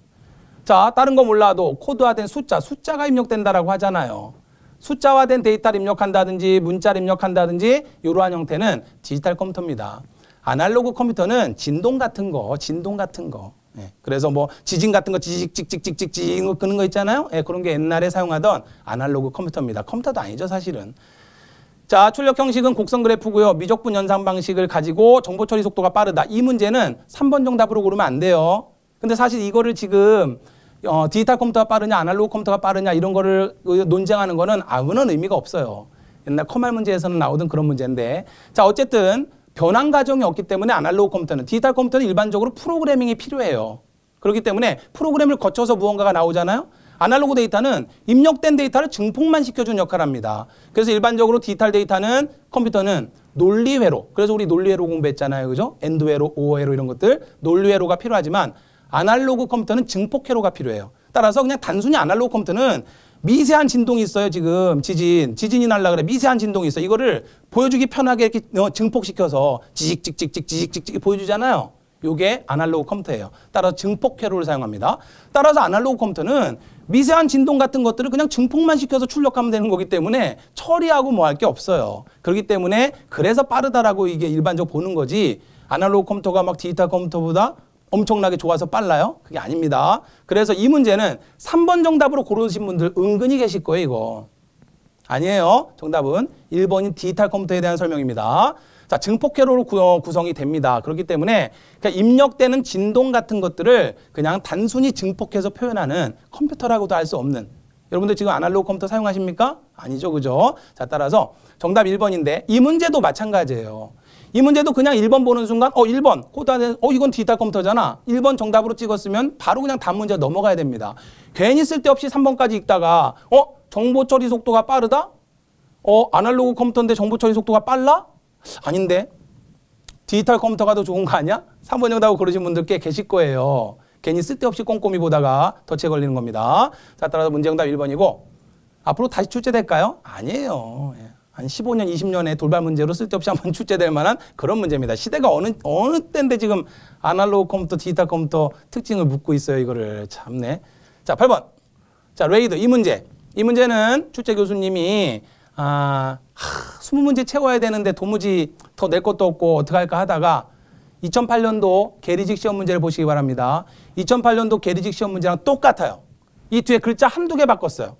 자, 다른 거 몰라도 코드화된 숫자, 숫자가 입력된다라고 하잖아요. 숫자화된 데이터를 입력한다든지 문자를 입력한다든지 이러한 형태는 디지털 컴퓨터입니다. 아날로그 컴퓨터는 진동 같은 거, 진동 같은 거 예. 그래서 뭐 지진 같은 거 지직 직직직직찍 그런 거 있잖아요. 예, 그런 게 옛날에 사용하던 아날로그 컴퓨터입니다. 컴퓨터도 아니죠, 사실은. 자, 출력 형식은 곡선 그래프고요. 미적분 연산 방식을 가지고 정보 처리 속도가 빠르다. 이 문제는 3번 정답으로 고르면 안 돼요. 근데 사실 이거를 지금 어, 디지털 컴퓨터가 빠르냐 아날로그 컴퓨터가 빠르냐 이런 거를 논쟁하는 거는 아무런 의미가 없어요. 옛날 커말 문제에서는 나오던 그런 문제인데 자 어쨌든 변환 과정이 없기 때문에 아날로그 컴퓨터는 디지털 컴퓨터는 일반적으로 프로그래밍이 필요해요. 그렇기 때문에 프로그램을 거쳐서 무언가가 나오잖아요. 아날로그 데이터는 입력된 데이터를 증폭만 시켜준 역할을 합니다. 그래서 일반적으로 디지털 데이터는 컴퓨터는 논리회로 그래서 우리 논리회로 공부했잖아요. 그죠? 엔드회로, 오어회로 이런 것들 논리회로가 필요하지만 아날로그 컴퓨터는 증폭회로가 필요해요. 따라서 그냥 단순히 아날로그 컴퓨터는 미세한 진동이 있어요 지금 지진 지진이 날라 그래 미세한 진동이 있어 이거를 보여주기 편하게 이렇게 어, 증폭시켜서 지직직직직지직직 보여주잖아요 요게 아날로그 컴퓨터예요 따라서 증폭 회로를 사용합니다 따라서 아날로그 컴퓨터는 미세한 진동 같은 것들을 그냥 증폭만 시켜서 출력하면 되는 거기 때문에 처리하고 뭐 할 게 없어요 그렇기 때문에 그래서 빠르다라고 이게 일반적으로 보는 거지 아날로그 컴퓨터가 막 디지털 컴퓨터보다 엄청나게 좋아서 빨라요? 그게 아닙니다. 그래서 이 문제는 3번 정답으로 고르신 분들 은근히 계실 거예요, 이거. 아니에요. 정답은 1번인 디지털 컴퓨터에 대한 설명입니다. 자, 증폭회로로 구성이 됩니다. 그렇기 때문에 그러 그러니까 입력되는 진동 같은 것들을 그냥 단순히 증폭해서 표현하는 컴퓨터라고도 할 수 없는 여러분들 지금 아날로그 컴퓨터 사용하십니까? 아니죠, 그죠? 자, 따라서 정답 1번인데 이 문제도 마찬가지예요. 이 문제도 그냥 1번 보는 순간 어 1번 코드안에 그 어 이건 디지털 컴퓨터잖아. 1번 정답으로 찍었으면 바로 그냥 답 문제 넘어가야 됩니다. 괜히 쓸데없이 3번까지 읽다가 어 정보 처리 속도가 빠르다? 어 아날로그 컴퓨터인데 정보 처리 속도가 빨라? 아닌데 디지털 컴퓨터가 더 좋은 거 아니야? 3번 정답으로 그러신 분들 꽤 계실 거예요. 괜히 쓸데없이 꼼꼼히 보다가 덫에 걸리는 겁니다. 자 따라서 문제 정답 1번이고 앞으로 다시 출제될까요? 아니에요. 예. 한 15년, 20년의 돌발 문제로 쓸데없이 한번 출제될 만한 그런 문제입니다. 시대가 어느 어느 때인데 지금 아날로그 컴퓨터, 디지털 컴퓨터 특징을 묻고 있어요. 이거를 참네. 자, 8번. 자, 레이드 이 문제. 이 문제는 출제 교수님이 아, 하, 20문제 채워야 되는데 도무지 더 낼 것도 없고 어떡 할까 하다가 2008년도 게리직 시험 문제를 보시기 바랍니다. 2008년도 게리직 시험 문제랑 똑같아요. 이 뒤에 글자 한두 개 바꿨어요.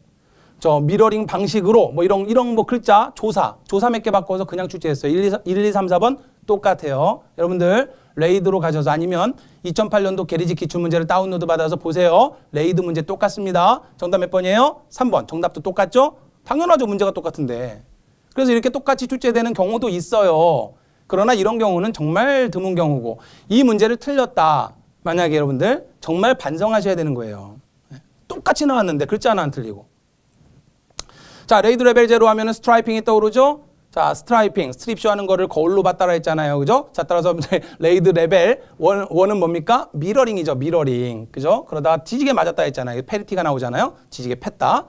저 미러링 방식으로 뭐 이런 이런 뭐 글자 조사 조사 몇 개 바꿔서 그냥 출제했어요. 1, 2, 1, 2 3, 4번 똑같아요. 여러분들 레이드로 가셔서 아니면 2008년도 게리지 기출문제를 다운로드 받아서 보세요. 레이드 문제 똑같습니다. 정답 몇 번이에요? 3번. 정답도 똑같죠? 당연하죠. 문제가 똑같은데. 그래서 이렇게 똑같이 출제되는 경우도 있어요. 그러나 이런 경우는 정말 드문 경우고 이 문제를 틀렸다. 만약에 여러분들 정말 반성하셔야 되는 거예요. 네. 똑같이 나왔는데 글자 하나 안 틀리고. 자, 레이드 레벨 제로 하면은 스트라이핑이 떠오르죠? 자, 스트라이핑, 스트립쇼 하는 거를 거울로 봤다라 했잖아요. 그죠? 자, 따라서 레이드 레벨 원, 원은 뭡니까? 미러링이죠. 미러링. 그죠? 그러다 뒤지게 맞았다 했잖아요. 페리티가 나오잖아요. 지지게 팼다.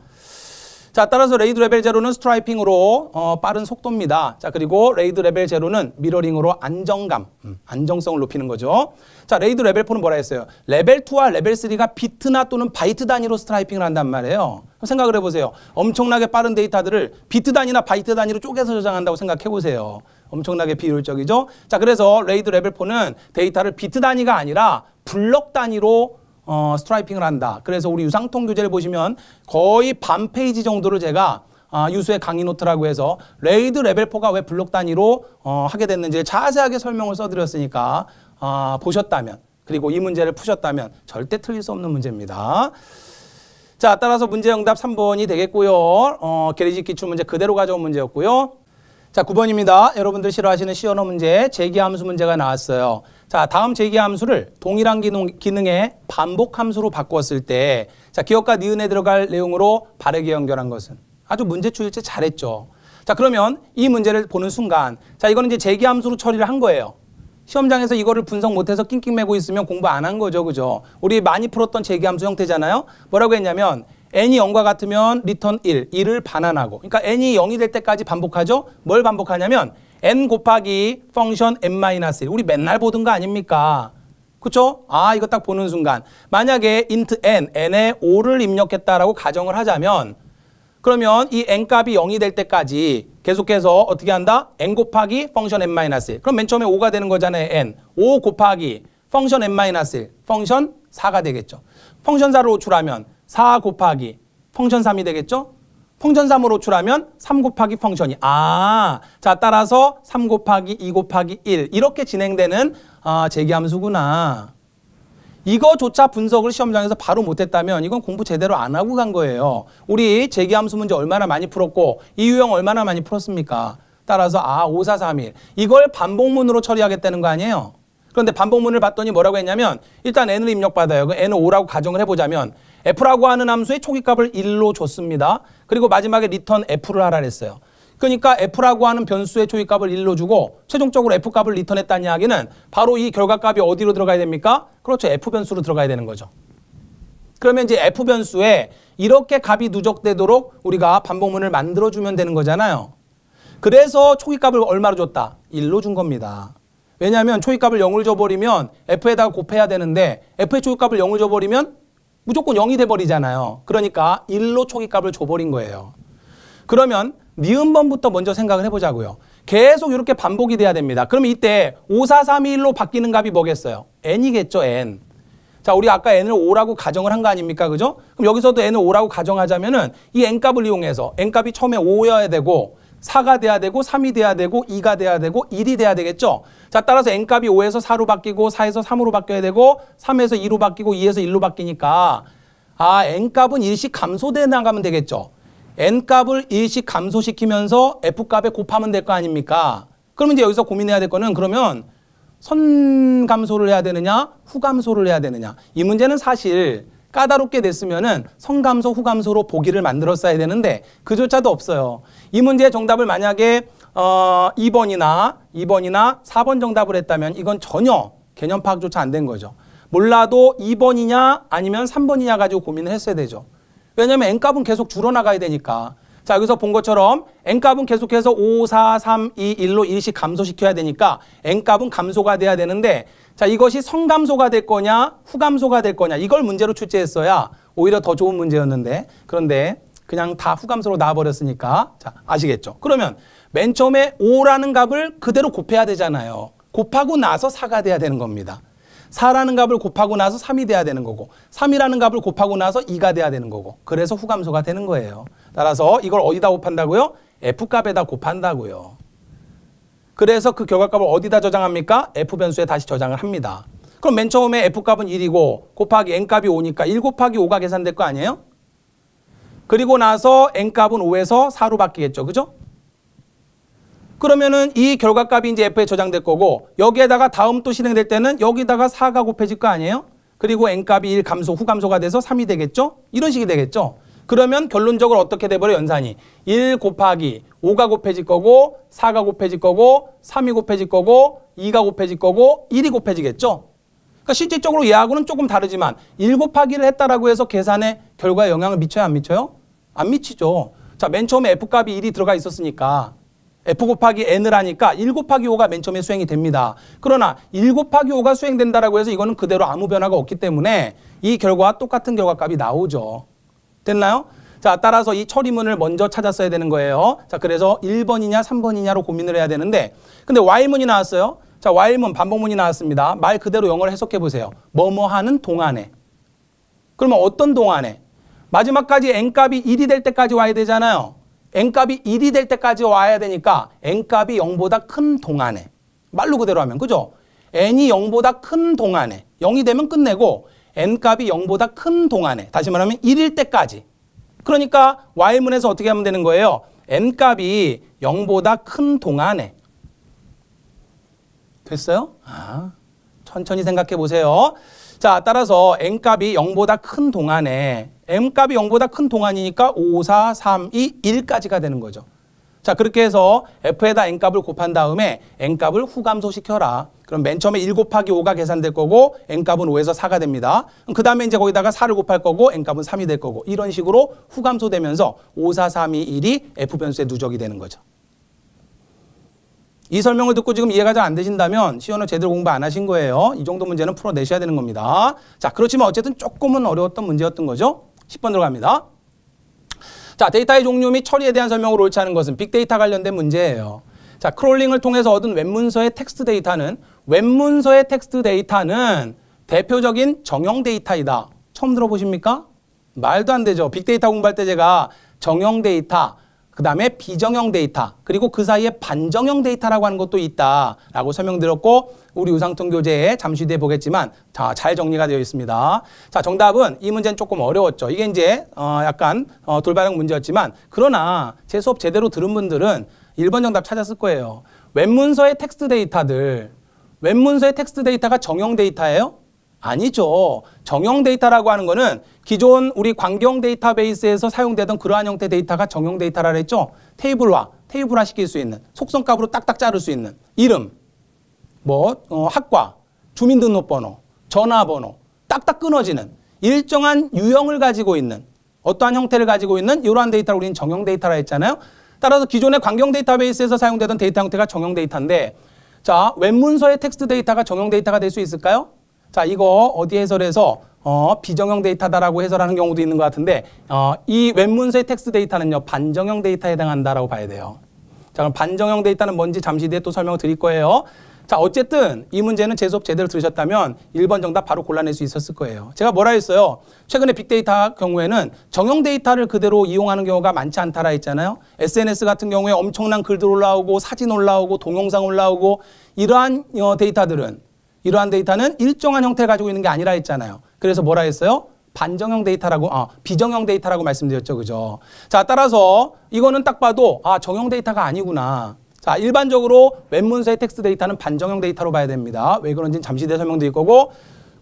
자, 따라서 레이드 레벨 제로는 스트라이핑으로 어, 빠른 속도입니다. 자, 그리고 레이드 레벨 제로는 미러링으로 안정감, 음, 안정성을 높이는 거죠. 자, 레이드 레벨 4는 뭐라 했어요? 레벨 2와 레벨 3가 비트나 또는 바이트 단위로 스트라이핑을 한단 말이에요. 생각을 해보세요. 엄청나게 빠른 데이터들을 비트 단위나 바이트 단위로 쪼개서 저장한다고 생각해보세요. 엄청나게 비효율적이죠. 자, 그래서 레이드 레벨 4는 데이터를 비트 단위가 아니라 블럭 단위로 어, 스트라이핑을 한다. 그래서 우리 유상통 교재를 보시면 거의 반 페이지 정도를 제가 아, 유수의 강의 노트라고 해서 레이드 레벨 4가 왜 블록 단위로 어, 하게 됐는지 자세하게 설명을 써드렸으니까 아, 보셨다면 그리고 이 문제를 푸셨다면 절대 틀릴 수 없는 문제입니다. 자, 따라서 문제 응답 3번이 되겠고요. 어, 게리지 기출 문제 그대로 가져온 문제였고요. 자, 9번입니다. 여러분들 싫어하시는 시어너 문제, 제기 함수 문제가 나왔어요. 자, 다음 제기 함수를 동일한 기능, 기능의 반복 함수로 바꾸었을 때 자, 기억과 니은에 들어갈 내용으로 바르게 연결한 것은 아주 문제 출제 잘했죠. 자, 그러면 이 문제를 보는 순간 자, 이거는 이제 제기 함수로 처리를 한 거예요. 시험장에서 이거를 분석 못해서 낑낑매고 있으면 공부 안 한 거죠. 그죠? 우리 많이 풀었던 제기함수 형태잖아요. 뭐라고 했냐면 n이 0과 같으면 리턴 1, 1을 반환하고 그러니까 n이 0이 될 때까지 반복하죠. 뭘 반복하냐면 n 곱하기 펑션 n-1 우리 맨날 보던 거 아닙니까? 그쵸? 아 이거 딱 보는 순간 만약에 int n, n에 5를 입력했다라고 가정을 하자면 그러면 이 n값이 0이 될 때까지 계속해서 어떻게 한다? n 곱하기 펑션 n-1 그럼 맨 처음에 5가 되는 거잖아요 n 5 곱하기 펑션 n-1 펑션 4가 되겠죠 펑션 4를 호출하면 4 곱하기 펑션 3이 되겠죠 펑전 3을 호출하면 3 곱하기 펑션이 아, 자 따라서 3 곱하기 2 곱하기 1 이렇게 진행되는 아, 제기함수구나. 이거조차 분석을 시험장에서 바로 못했다면 이건 공부 제대로 안 하고 간 거예요. 우리 제기함수 문제 얼마나 많이 풀었고 이 유형 얼마나 많이 풀었습니까? 따라서 아, 5, 4, 3, 1 이걸 반복문으로 처리하겠다는 거 아니에요? 그런데 반복문을 봤더니 뭐라고 했냐면 일단 n을 입력받아요. 그 n을 5라고 가정을 해보자면 F라고 하는 함수의 초기값을 1로 줬습니다. 그리고 마지막에 리턴 F를 하라 그랬어요. 그러니까 F라고 하는 변수의 초기값을 1로 주고 최종적으로 F값을 리턴했다는 이야기는 바로 이 결과값이 어디로 들어가야 됩니까? 그렇죠. F변수로 들어가야 되는 거죠. 그러면 이제 F변수에 이렇게 값이 누적되도록 우리가 반복문을 만들어주면 되는 거잖아요. 그래서 초기값을 얼마로 줬다? 1로 준 겁니다. 왜냐하면 초기값을 0을 줘버리면 F에다가 곱해야 되는데 F의 초기값을 0을 줘버리면 무조건 0이 돼버리잖아요. 그러니까 1로 초기값을 줘버린 거예요. 그러면 니은번부터 먼저 생각을 해보자고요. 계속 이렇게 반복이 돼야 됩니다. 그럼 이때 5, 4, 3, 1로 바뀌는 값이 뭐겠어요? n이겠죠, n. 자, 우리 아까 n을 5라고 가정을 한 거 아닙니까? 그죠? 그럼 여기서도 n을 5라고 가정하자면은 이 n값을 이용해서 n값이 처음에 5여야 되고 4가 돼야 되고 3이 돼야 되고 2가 돼야 되고 1이 돼야 되겠죠. 자 따라서 n값이 5에서 4로 바뀌고 4에서 3으로 바뀌어야 되고 3에서 2로 바뀌고 2에서 1로 바뀌니까 아 n값은 일시 감소돼 나가면 되겠죠. n값을 일시 감소시키면서 f값에 곱하면 될 거 아닙니까? 그럼 이제 여기서 고민해야 될 거는 그러면 선 감소를 해야 되느냐 후 감소를 해야 되느냐 이 문제는 사실 까다롭게 됐으면은 성감소 후감소로 보기를 만들었어야 되는데 그조차도 없어요. 이 문제의 정답을 만약에 어 2번이나 2번이나 4번 정답을 했다면 이건 전혀 개념 파악조차 안 된 거죠. 몰라도 2번이냐 아니면 3번이냐 가지고 고민을 했어야 되죠. 왜냐면 n값은 계속 줄어나가야 되니까. 자 여기서 본 것처럼 n값은 계속해서 5, 4, 3, 2, 1로 일시 감소시켜야 되니까 n값은 감소가 돼야 되는데 자, 이것이 성감소가 될 거냐, 후감소가 될 거냐, 이걸 문제로 출제했어야 오히려 더 좋은 문제였는데, 그런데 그냥 다 후감소로 나와버렸으니까, 자, 아시겠죠? 그러면 맨 처음에 5라는 값을 그대로 곱해야 되잖아요. 곱하고 나서 4가 돼야 되는 겁니다. 4라는 값을 곱하고 나서 3이 돼야 되는 거고 3이라는 값을 곱하고 나서 2가 돼야 되는 거고 그래서 후감소가 되는 거예요. 따라서 이걸 어디다 곱한다고요? F값에다 곱한다고요. 그래서 그 결과값을 어디다 저장합니까? f 변수에 다시 저장을 합니다. 그럼 맨 처음에 f 값은 1이고 곱하기 n 값이 5니까 1 곱하기 5가 계산될 거 아니에요? 그리고 나서 n 값은 5에서 4로 바뀌겠죠. 그죠? 그러면은 이 결과값이 이제 F에 저장될 거고 여기에다가 다음 또 실행될 때는 여기다가 4가 곱해질 거 아니에요? 그리고 N값이 1 감소 후 감소가 돼서 3이 되겠죠? 이런 식이 되겠죠? 그러면 결론적으로 어떻게 돼버려 연산이? 1 곱하기 5가 곱해질 거고 4가 곱해질 거고 3이 곱해질 거고 2가 곱해질 거고 1이 곱해지겠죠. 그러니까 실제적으로 얘하고는 조금 다르지만 1 곱하기를 했다라고 해서 계산의 결과에 영향을 미쳐요 안 미쳐요? 안 미치죠. 자, 맨 처음에 F값이 1이 들어가 있었으니까 F 곱하기 N을 하니까 1 곱하기 5가 맨 처음에 수행이 됩니다. 그러나 1 곱하기 5가 수행된다라고 해서 이거는 그대로 아무 변화가 없기 때문에 이 결과와 똑같은 결과값이 나오죠. 됐나요? 자, 따라서 이 처리문을 먼저 찾았어야 되는 거예요. 자, 그래서 1번이냐 3번이냐로 고민을 해야 되는데 근데 while문이 나왔어요. 자, while문 반복문이 나왔습니다. 말 그대로 영어를 해석해 보세요. 뭐뭐 하는 동안에. 그러면 어떤 동안에? 마지막까지 n값이 1이 될 때까지 와야 되잖아요. n값이 1이 될 때까지 와야 되니까 n값이 0보다 큰 동안에. 말로 그대로 하면 그죠? n이 0보다 큰 동안에 0이 되면 끝내고 n값이 0보다 큰 동안에 다시 말하면 1일 때까지 그러니까 while문에서 어떻게 하면 되는 거예요? n값이 0보다 큰 동안에 됐어요? 아, 천천히 생각해 보세요. 자, 따라서 n값이 0보다 큰 동안에 m값이 0보다 큰 동안이니까 5, 4, 3, 2, 1까지가 되는 거죠. 자 그렇게 해서 F에다 N값을 곱한 다음에 N값을 후감소시켜라. 그럼 맨 처음에 1 곱하기 5가 계산될 거고 N값은 5에서 4가 됩니다. 그 다음에 이제 거기다가 4를 곱할 거고 N값은 3이 될 거고 이런 식으로 후감소되면서 5, 4, 3, 2, 1이 f 변수에 누적이 되는 거죠. 이 설명을 듣고 지금 이해가 잘 안 되신다면 시연을 제대로 공부 안 하신 거예요. 이 정도 문제는 풀어내셔야 되는 겁니다. 자 그렇지만 어쨌든 조금은 어려웠던 문제였던 거죠. 10번 들어갑니다. 자, 데이터의 종류 및 처리에 대한 설명으로 옳지 않은 것은 빅데이터 관련된 문제예요. 자, 크롤링을 통해서 얻은 웹문서의 텍스트 데이터는 웹문서의 텍스트 데이터는 대표적인 정형 데이터이다. 처음 들어보십니까? 말도 안 되죠. 빅데이터 공부할 때 제가 정형 데이터, 그 다음에 비정형 데이터 그리고 그 사이에 반정형 데이터라고 하는 것도 있다라고 설명드렸고 우리 우상통 교재에 잠시 뒤에 보겠지만 자, 잘 정리가 되어 있습니다. 자 정답은 이 문제는 조금 어려웠죠. 이게 이제 어, 약간 어, 돌발형 문제였지만 그러나 제 수업 제대로 들은 분들은 1번 정답 찾았을 거예요. 웹문서의 텍스트 데이터들 웹문서의 텍스트 데이터가 정형 데이터예요? 아니죠. 정형 데이터라고 하는 거는 기존 우리 광경 데이터베이스에서 사용되던 그러한 형태 데이터가 정형 데이터라 했죠 테이블화, 테이블화 시킬 수 있는, 속성값으로 딱딱 자를 수 있는 이름, 뭐 어, 학과, 주민등록번호, 전화번호, 딱딱 끊어지는 일정한 유형을 가지고 있는 어떠한 형태를 가지고 있는 이러한 데이터를 우리는 정형 데이터라 했잖아요. 따라서 기존의 광경 데이터베이스에서 사용되던 데이터 형태가 정형 데이터인데 자, 웹 문서의 텍스트 데이터가 정형 데이터가 될 수 있을까요? 자, 이거 어디 해설해서 어, 비정형 데이터다라고 해설하는 경우도 있는 것 같은데 어, 이 웹문서의 텍스트 데이터는요. 반정형 데이터에 해당한다라고 봐야 돼요. 자, 그럼 반정형 데이터는 뭔지 잠시 뒤에 또 설명을 드릴 거예요. 자, 어쨌든 이 문제는 제 수업 제대로 들으셨다면 1번 정답 바로 골라낼 수 있었을 거예요. 제가 뭐라 했어요? 최근에 빅데이터 경우에는 정형 데이터를 그대로 이용하는 경우가 많지 않다라 했잖아요. SNS 같은 경우에 엄청난 글들 올라오고 사진 올라오고 동영상 올라오고 이러한 어, 데이터들은 이러한 데이터는 일정한 형태를 가지고 있는 게 아니라 했잖아요. 그래서 뭐라 했어요? 반정형 데이터라고 아, 비정형 데이터라고 말씀드렸죠. 그죠? 자, 따라서 이거는 딱 봐도 아, 정형 데이터가 아니구나. 자, 일반적으로 웹문서의 텍스트 데이터는 반정형 데이터로 봐야 됩니다. 왜 그런지는 잠시 뒤에 설명드릴 거고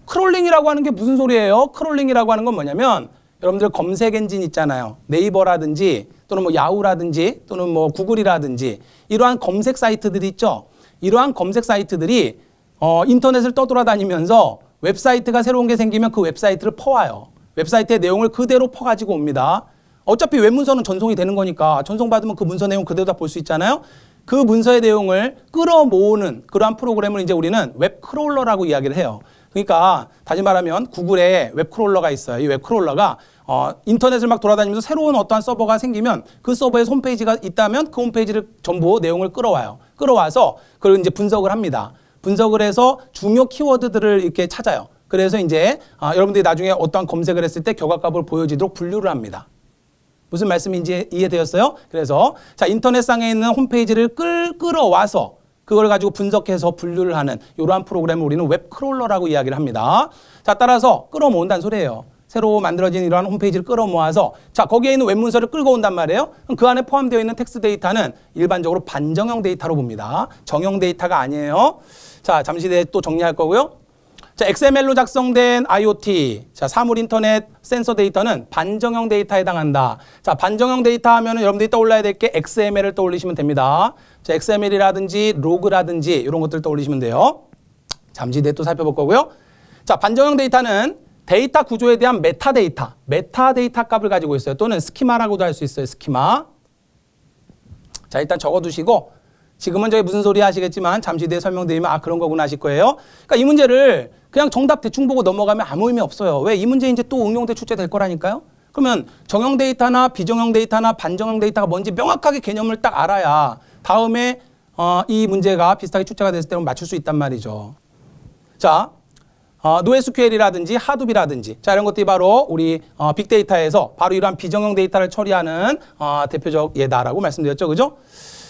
크롤링이라고 하는 게 무슨 소리예요? 크롤링이라고 하는 건 뭐냐면 여러분들 검색 엔진 있잖아요. 네이버라든지 또는 뭐 야후라든지 또는 뭐 구글이라든지 이러한 검색 사이트들이 있죠. 이러한 검색 사이트들이 어, 인터넷을 떠돌아다니면서 웹사이트가 새로운 게 생기면 그 웹사이트를 퍼와요. 웹사이트의 내용을 그대로 퍼가지고 옵니다. 어차피 웹문서는 전송이 되는 거니까 전송받으면 그 문서 내용 그대로 다 볼 수 있잖아요. 그 문서의 내용을 끌어모으는 그러한 프로그램을 이제 우리는 웹크롤러라고 이야기를 해요. 그러니까 다시 말하면 구글에 웹크롤러가 있어요. 이 웹크롤러가 어, 인터넷을 막 돌아다니면서 새로운 어떠한 서버가 생기면 그 서버에 홈페이지가 있다면 그 홈페이지를 전부 내용을 끌어와요. 끌어와서 그걸 이제 분석을 합니다. 분석을 해서 중요 키워드들을 이렇게 찾아요. 그래서 이제 아, 여러분들이 나중에 어떠한 검색을 했을 때 결과값을 보여지도록 분류를 합니다. 무슨 말씀인지 이해되었어요? 그래서 자 인터넷상에 있는 홈페이지를 끌, 끌어와서 그걸 가지고 분석해서 분류를 하는 이러한 프로그램을 우리는 웹크롤러라고 이야기를 합니다. 자 따라서 끌어모은다는 소리예요. 새로 만들어진 이러한 홈페이지를 끌어모아서 자 거기에 있는 웹문서를 끌고 온단 말이에요. 그럼그 안에 포함되어 있는 텍스 트 데이터는 일반적으로 반정형 데이터로 봅니다. 정형 데이터가 아니에요. 자, 잠시 뒤에 또 정리할 거고요. 자, XML로 작성된 IoT, 자, 사물 인터넷 센서 데이터는 반정형 데이터에 해당한다. 자, 반정형 데이터 하면은 여러분들이 떠올라야 될 게 XML을 떠올리시면 됩니다. 자, XML이라든지 로그라든지 이런 것들 떠올리시면 돼요. 잠시 뒤에 또 살펴볼 거고요. 자, 반정형 데이터는 데이터 구조에 대한 메타 데이터, 메타 데이터 값을 가지고 있어요. 또는 스키마라고도 할 수 있어요. 스키마. 자, 일단 적어두시고 지금은 저게 무슨 소리 하시겠지만 잠시 뒤에 설명드리면 아 그런 거구나 하실 거예요. 그러니까 이 문제를 그냥 정답 대충 보고 넘어가면 아무 의미 없어요. 왜 이 문제 이제 또응용돼 출제될 거라니까요. 그러면 정형 데이터나 비정형 데이터나 반정형 데이터가 뭔지 명확하게 개념을 딱 알아야 다음에 어, 이 문제가 비슷하게 출제가 됐을 때는 맞출 수 있단 말이죠. 자, 어, 노에스QL이라든지 하둡이라든지 자 이런 것들이 바로 우리 어, 빅데이터에서 바로 이러한 비정형 데이터를 처리하는 어, 대표적 예다라고 말씀드렸죠. 그죠?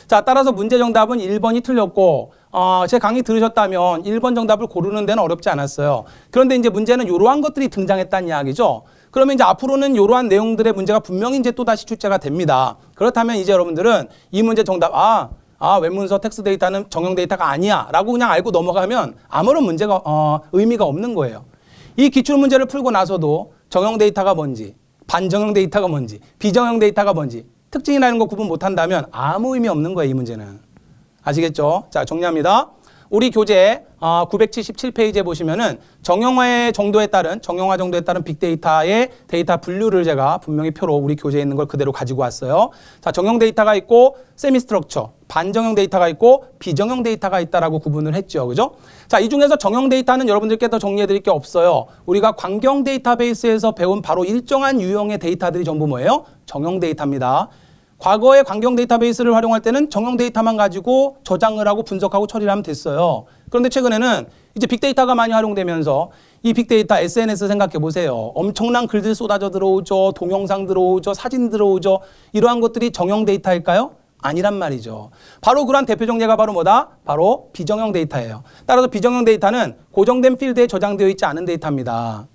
자, 따라서 문제 정답은 1번이 틀렸고 어, 제 강의 들으셨다면 1번 정답을 고르는 데는 어렵지 않았어요. 그런데 이제 문제는 이러한 것들이 등장했다는 이야기죠. 그러면 이제 앞으로는 이러한 내용들의 문제가 분명히 이제 또다시 출제가 됩니다. 그렇다면 이제 여러분들은 이 문제 정답 아 아, 웹문서 텍스 데이터는 정형 데이터가 아니야. 라고 그냥 알고 넘어가면 아무런 문제가, 어, 의미가 없는 거예요. 이 기출문제를 풀고 나서도 정형 데이터가 뭔지, 반정형 데이터가 뭔지, 비정형 데이터가 뭔지 특징이라는 거 구분 못한다면 아무 의미 없는 거예요. 이 문제는. 아시겠죠? 자 정리합니다. 우리 교재 977페이지에 아, 보시면은 정형화의 정도에 따른 정형화 정도에 따른 빅데이터의 데이터 분류를 제가 분명히 표로 우리 교재에 있는 걸 그대로 가지고 왔어요. 자, 정형 데이터가 있고 세미 스트럭처, 반정형 데이터가 있고 비정형 데이터가 있다라고 구분을 했죠. 그죠? 자, 이 중에서 정형 데이터는 여러분들께 더 정리해 드릴 게 없어요. 우리가 광경 데이터베이스에서 배운 바로 일정한 유형의 데이터들이 전부 뭐예요? 정형 데이터입니다. 과거의 광경 데이터베이스를 활용할 때는 정형 데이터만 가지고 저장을 하고 분석하고 처리를 하면 됐어요. 그런데 최근에는 이제 빅데이터가 많이 활용되면서 이 빅데이터 SNS 생각해 보세요. 엄청난 글들 쏟아져 들어오죠. 동영상 들어오죠. 사진 들어오죠. 이러한 것들이 정형 데이터일까요? 아니란 말이죠. 바로 그러한 대표적 예가 바로 뭐다? 바로 비정형 데이터예요. 따라서 비정형 데이터는 고정된 필드에 저장되어 있지 않은 데이터입니다.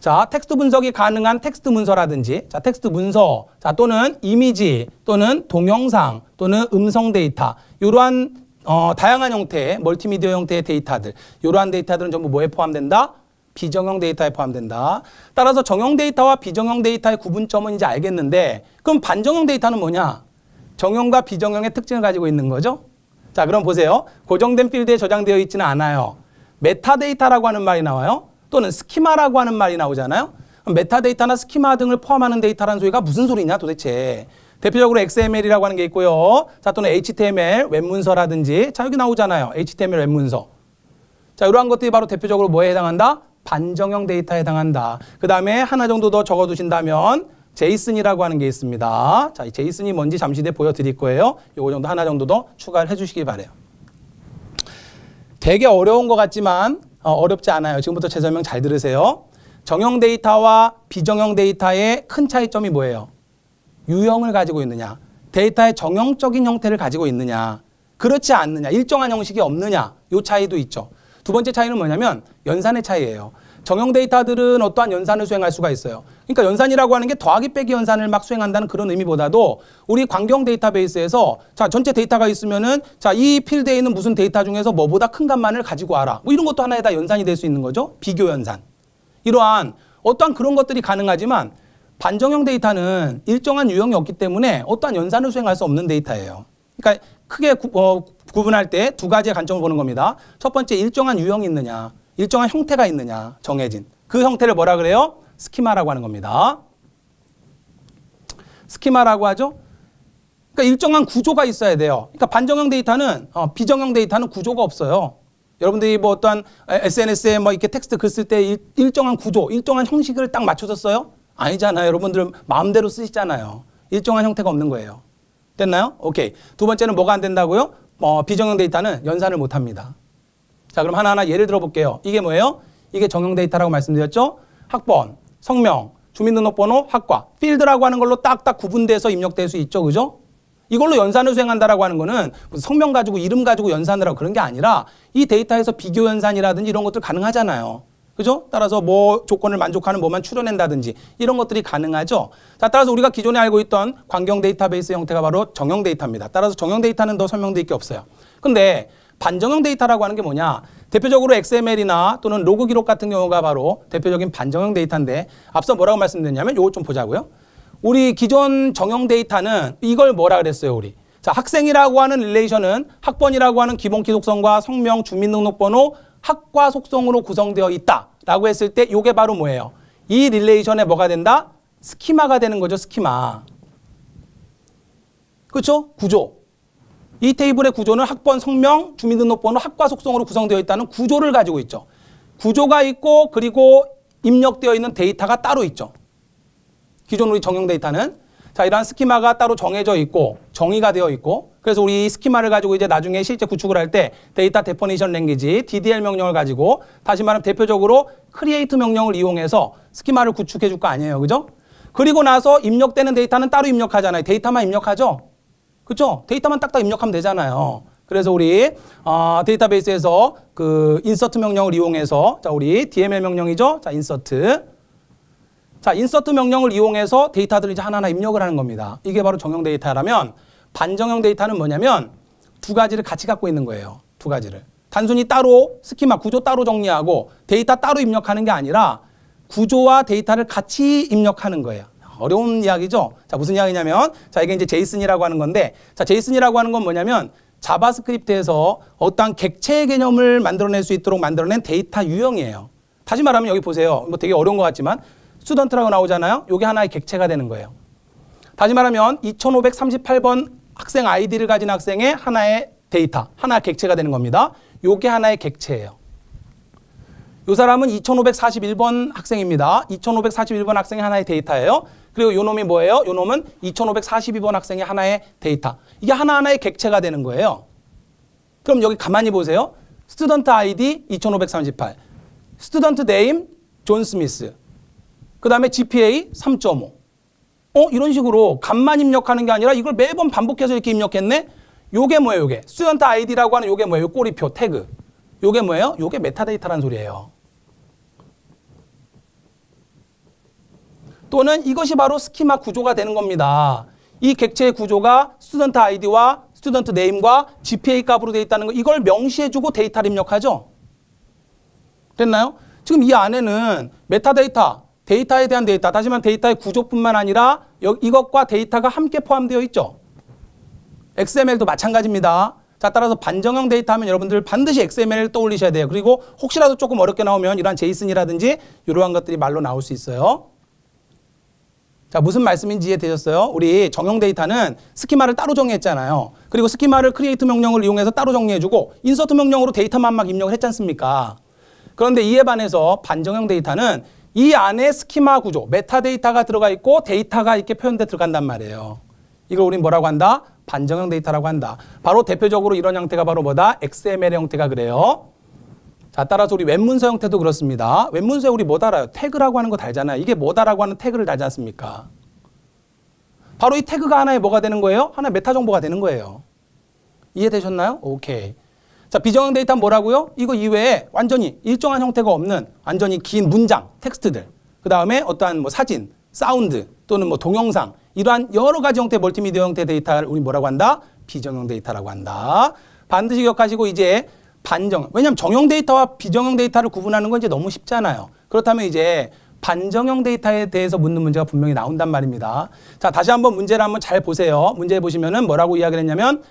자, 텍스트 분석이 가능한 텍스트 문서라든지, 자, 텍스트 문서, 자, 또는 이미지, 또는 동영상, 또는 음성 데이터, 이러한 어, 다양한 형태의 멀티미디어 형태의 데이터들, 이러한 데이터들은 전부 뭐에 포함된다? 비정형 데이터에 포함된다. 따라서 정형 데이터와 비정형 데이터의 구분점은 이제 알겠는데, 그럼 반정형 데이터는 뭐냐? 정형과 비정형의 특징을 가지고 있는 거죠. 자, 그럼 보세요. 고정된 필드에 저장되어 있지는 않아요. 메타데이터라고 하는 말이 나와요. 또는 스키마라고 하는 말이 나오잖아요. 메타데이터나 스키마 등을 포함하는 데이터라는 소리가 무슨 소리냐 도대체. 대표적으로 XML이라고 하는 게 있고요. 자 또는 HTML 웹문서라든지 자 여기 나오잖아요. HTML 웹문서. 자 이러한 것들이 바로 대표적으로 뭐에 해당한다? 반정형 데이터에 해당한다. 그 다음에 하나 정도 더 적어두신다면 제이슨이라고 하는 게 있습니다. 자, 이 제이슨이 뭔지 잠시 뒤에 보여드릴 거예요. 요거 정도 하나 정도 더 추가를 해주시기 바래요. 되게 어려운 것 같지만 어, 어렵지 않아요. 지금부터 제 설명 잘 들으세요. 정형 데이터와 비정형 데이터의 큰 차이점이 뭐예요? 유형을 가지고 있느냐, 데이터의 정형적인 형태를 가지고 있느냐, 그렇지 않느냐, 일정한 형식이 없느냐, 요 차이도 있죠. 두 번째 차이는 뭐냐면 연산의 차이예요. 정형 데이터들은 어떠한 연산을 수행할 수가 있어요. 그러니까 연산이라고 하는 게 더하기 빼기 연산을 막 수행한다는 그런 의미보다도 우리 광경 데이터베이스에서 자 전체 데이터가 있으면은 자이 필드에 있는 무슨 데이터 중에서 뭐보다 큰 값만을 가지고 와라. 뭐 이런 것도 하나에다 연산이 될 수 있는 거죠. 비교 연산. 이러한 어떠한 그런 것들이 가능하지만 반정형 데이터는 일정한 유형이 없기 때문에 어떠한 연산을 수행할 수 없는 데이터예요. 그러니까 크게 구, 어, 구분할 때 두 가지의 관점을 보는 겁니다. 첫 번째 일정한 유형이 있느냐. 일정한 형태가 있느냐 정해진 그 형태를 뭐라 그래요? 스키마라고 하는 겁니다. 스키마라고 하죠. 그러니까 일정한 구조가 있어야 돼요. 그러니까 반정형 데이터는 어, 비정형 데이터는 구조가 없어요. 여러분들이 뭐 어떠한 SNS에 뭐 이렇게 텍스트 글 쓸 때 일정한 구조, 일정한 형식을 딱 맞춰서 어요 아니잖아요. 여러분들은 마음대로 쓰시잖아요. 일정한 형태가 없는 거예요. 됐나요? 오케이. 두 번째는 뭐가 안 된다고요? 어, 비정형 데이터는 연산을 못 합니다. 자, 그럼 하나하나 예를 들어볼게요. 이게 뭐예요? 이게 정형 데이터라고 말씀드렸죠? 학번, 성명, 주민등록번호, 학과, 필드라고 하는 걸로 딱딱 구분돼서 입력될 수 있죠. 그죠? 이걸로 연산을 수행한다라고 하는 거는 성명 가지고 이름 가지고 연산을 하고 그런 게 아니라 이 데이터에서 비교 연산이라든지 이런 것들 가능하잖아요. 그죠? 따라서 뭐 조건을 만족하는 뭐만 추려낸다든지 이런 것들이 가능하죠. 자, 따라서 우리가 기존에 알고 있던 광경 데이터베이스 형태가 바로 정형 데이터입니다. 따라서 정형 데이터는 더 설명드릴 게 없어요. 근데 반정형 데이터라고 하는 게 뭐냐 대표적으로 XML이나 또는 로그 기록 같은 경우가 바로 대표적인 반정형 데이터인데 앞서 뭐라고 말씀드렸냐면 요거 좀 보자고요 우리 기존 정형 데이터는 이걸 뭐라 그랬어요 우리 자 학생이라고 하는 릴레이션은 학번이라고 하는 기본기 속성과 성명 주민등록번호 학과 속성으로 구성되어 있다 라고 했을 때 요게 바로 뭐예요 이 릴레이션에 뭐가 된다 스키마가 되는 거죠 스키마 그렇죠 구조 이 테이블의 구조는 학번 성명, 주민등록번호, 학과 속성으로 구성되어 있다는 구조를 가지고 있죠. 구조가 있고 그리고 입력되어 있는 데이터가 따로 있죠. 기존 우리 정형 데이터는 자 이러한 스키마가 따로 정해져 있고 정의가 되어 있고 그래서 우리 스키마를 가지고 이제 나중에 실제 구축을 할 때 데이터 데퍼니션 랭귀지 DDL 명령을 가지고 다시 말하면 대표적으로 크리에이트 명령을 이용해서 스키마를 구축해 줄 거 아니에요. 그죠? 그리고 나서 입력되는 데이터는 따로 입력하잖아요. 데이터만 입력하죠. 그렇죠? 데이터만 딱딱 입력하면 되잖아요. 그래서 우리 어, 데이터베이스에서 그 인서트 명령을 이용해서 자 우리 DML 명령이죠. 자 인서트 자 인서트 명령을 이용해서 데이터들을 이제 하나하나 입력을 하는 겁니다. 이게 바로 정형 데이터라면 반정형 데이터는 뭐냐면 두 가지를 같이 갖고 있는 거예요. 두 가지를 단순히 따로 스키마 구조 따로 정리하고 데이터 따로 입력하는 게 아니라 구조와 데이터를 같이 입력하는 거예요. 어려운 이야기죠. 자, 무슨 이야기냐면 자, 이게 이제 제이슨이라고 하는 건데 자, 제이슨이라고 하는 건 뭐냐면 자바스크립트에서 어떠한 객체 개념을 만들어낼 수 있도록 만들어낸 데이터 유형이에요. 다시 말하면 여기 보세요. 뭐 되게 어려운 것 같지만 스튜던트라고 나오잖아요. 이게 하나의 객체가 되는 거예요. 다시 말하면 2538번 학생 아이디를 가진 학생의 하나의 데이터, 하나 의 객체가 되는 겁니다. 요게 하나의 객체예요. 요 사람은 2541번 학생입니다. 2541번 학생의 하나의 데이터예요. 그리고 요 놈이 뭐예요? 요 놈은 2542번 학생의 하나의 데이터. 이게 하나하나의 객체가 되는 거예요. 그럼 여기 가만히 보세요. 스튜던트 아이디 2538. 스튜던트 네임 존 스미스. 그 다음에 GPA 3.5. 어? 이런 식으로 간만 입력하는 게 아니라 이걸 매번 반복해서 이렇게 입력했네? 요게 뭐예요, 요게? 스튜던트 아이디라고 하는 요게 뭐예요? 꼬리표, 태그. 요게 뭐예요? 요게 메타데이터라는 소리예요. 또는 이것이 바로 스키마 구조가 되는 겁니다. 이 객체의 구조가 스튜던트 아이디와 스튜던트 네임과 GPA 값으로 되어 있다는 거 이걸 명시해주고 데이터를 입력하죠. 됐나요? 지금 이 안에는 메타데이터, 데이터에 대한 데이터, 다시 말하면 데이터의 구조뿐만 아니라 이것과 데이터가 함께 포함되어 있죠. XML도 마찬가지입니다. 자, 따라서 반정형 데이터 하면 여러분들 반드시 XML을 떠올리셔야 돼요. 그리고 혹시라도 조금 어렵게 나오면 이러한 제이슨이라든지 이러한 것들이 말로 나올 수 있어요. 자, 무슨 말씀인지 이해되셨어요? 우리 정형 데이터는 스키마를 따로 정의했잖아요. 그리고 스키마를 크리에이트 명령을 이용해서 따로 정리해주고 인서트 명령으로 데이터만 막 입력을 했지 않습니까? 그런데 이에 반해서 반정형 데이터는 이 안에 스키마 구조, 메타데이터가 들어가 있고 데이터가 이렇게 표현돼 들어간단 말이에요. 이걸 우린 뭐라고 한다? 반정형 데이터라고 한다. 바로 대표적으로 이런 형태가 바로 뭐다? XML 형태가 그래요. 자, 따라서 우리 웹문서 형태도 그렇습니다. 웹문서에 우리 뭐 달아요? 태그라고 하는 거 달잖아요. 이게 뭐다라고 하는 태그를 달지 않습니까? 바로 이 태그가 하나의 뭐가 되는 거예요? 하나의 메타 정보가 되는 거예요. 이해되셨나요? 오케이. 자, 비정형 데이터는 뭐라고요? 이거 이외에 완전히 일정한 형태가 없는 완전히 긴 문장, 텍스트들. 그 다음에 어떠한 뭐 사진, 사운드 또는 뭐 동영상 이러한 여러 가지 형태 의 멀티미디어 형태 데이터를 우리 뭐라고 한다? 비정형 데이터라고 한다. 반드시 기억하시고 이제 반정 왜냐하면 정형 데이터와 비정형 데이터를 구분하는 건 이제 너무 쉽잖아요. 그렇다면 이제 반정형 데이터에 대해서 묻는 문제가 분명히 나온단 말입니다. 자 다시 한번 문제를 한번 잘 보세요. 문제 보시면은 뭐라고 이야기를 했냐면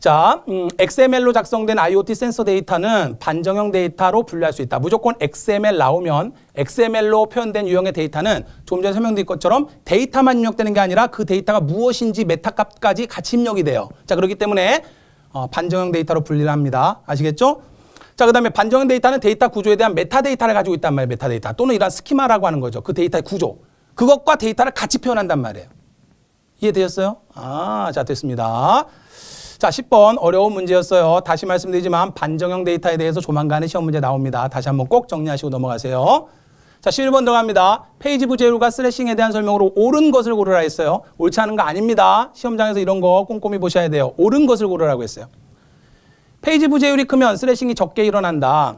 자, 음, XML로 작성된 IoT 센서 데이터는 반정형 데이터로 분류할 수 있다. 무조건 XML 나오면 XML로 표현된 유형의 데이터는 조금 전에 설명드린 것처럼 데이터만 입력되는 게 아니라 그 데이터가 무엇인지 메타값까지 같이 입력이 돼요. 자, 그렇기 때문에 어, 반정형 데이터로 분리를 합니다. 아시겠죠? 자, 그 다음에 반정형 데이터는 데이터 구조에 대한 메타데이터를 가지고 있단 말이에요. 메타데이터 또는 이런 스키마라고 하는 거죠. 그 데이터의 구조. 그것과 데이터를 같이 표현한단 말이에요. 이해되셨어요? 아, 자, 됐습니다. 자, 10번 어려운 문제였어요. 다시 말씀드리지만 반정형 데이터에 대해서 조만간에 시험 문제 나옵니다. 다시 한번 꼭 정리하시고 넘어가세요. 자, 11번 들어갑니다. 페이지 부재율과 스레싱에 대한 설명으로 옳은 것을 고르라 했어요. 옳지 않은 거 아닙니다. 시험장에서 이런 거 꼼꼼히 보셔야 돼요. 옳은 것을 고르라고 했어요. 페이지 부재율이 크면 스레싱이 적게 일어난다.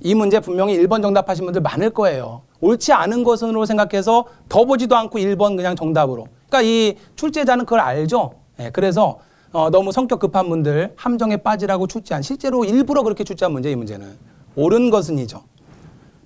이 문제 분명히 1번 정답하신 분들 많을 거예요. 옳지 않은 것으로 생각해서 더 보지도 않고 1번 그냥 정답으로. 그러니까 이 출제자는 그걸 알죠. 네, 그래서 어, 너무 성격 급한 분들 함정에 빠지라고 출제한 실제로 일부러 그렇게 출제한 문제 이 문제는 옳은 것은이죠.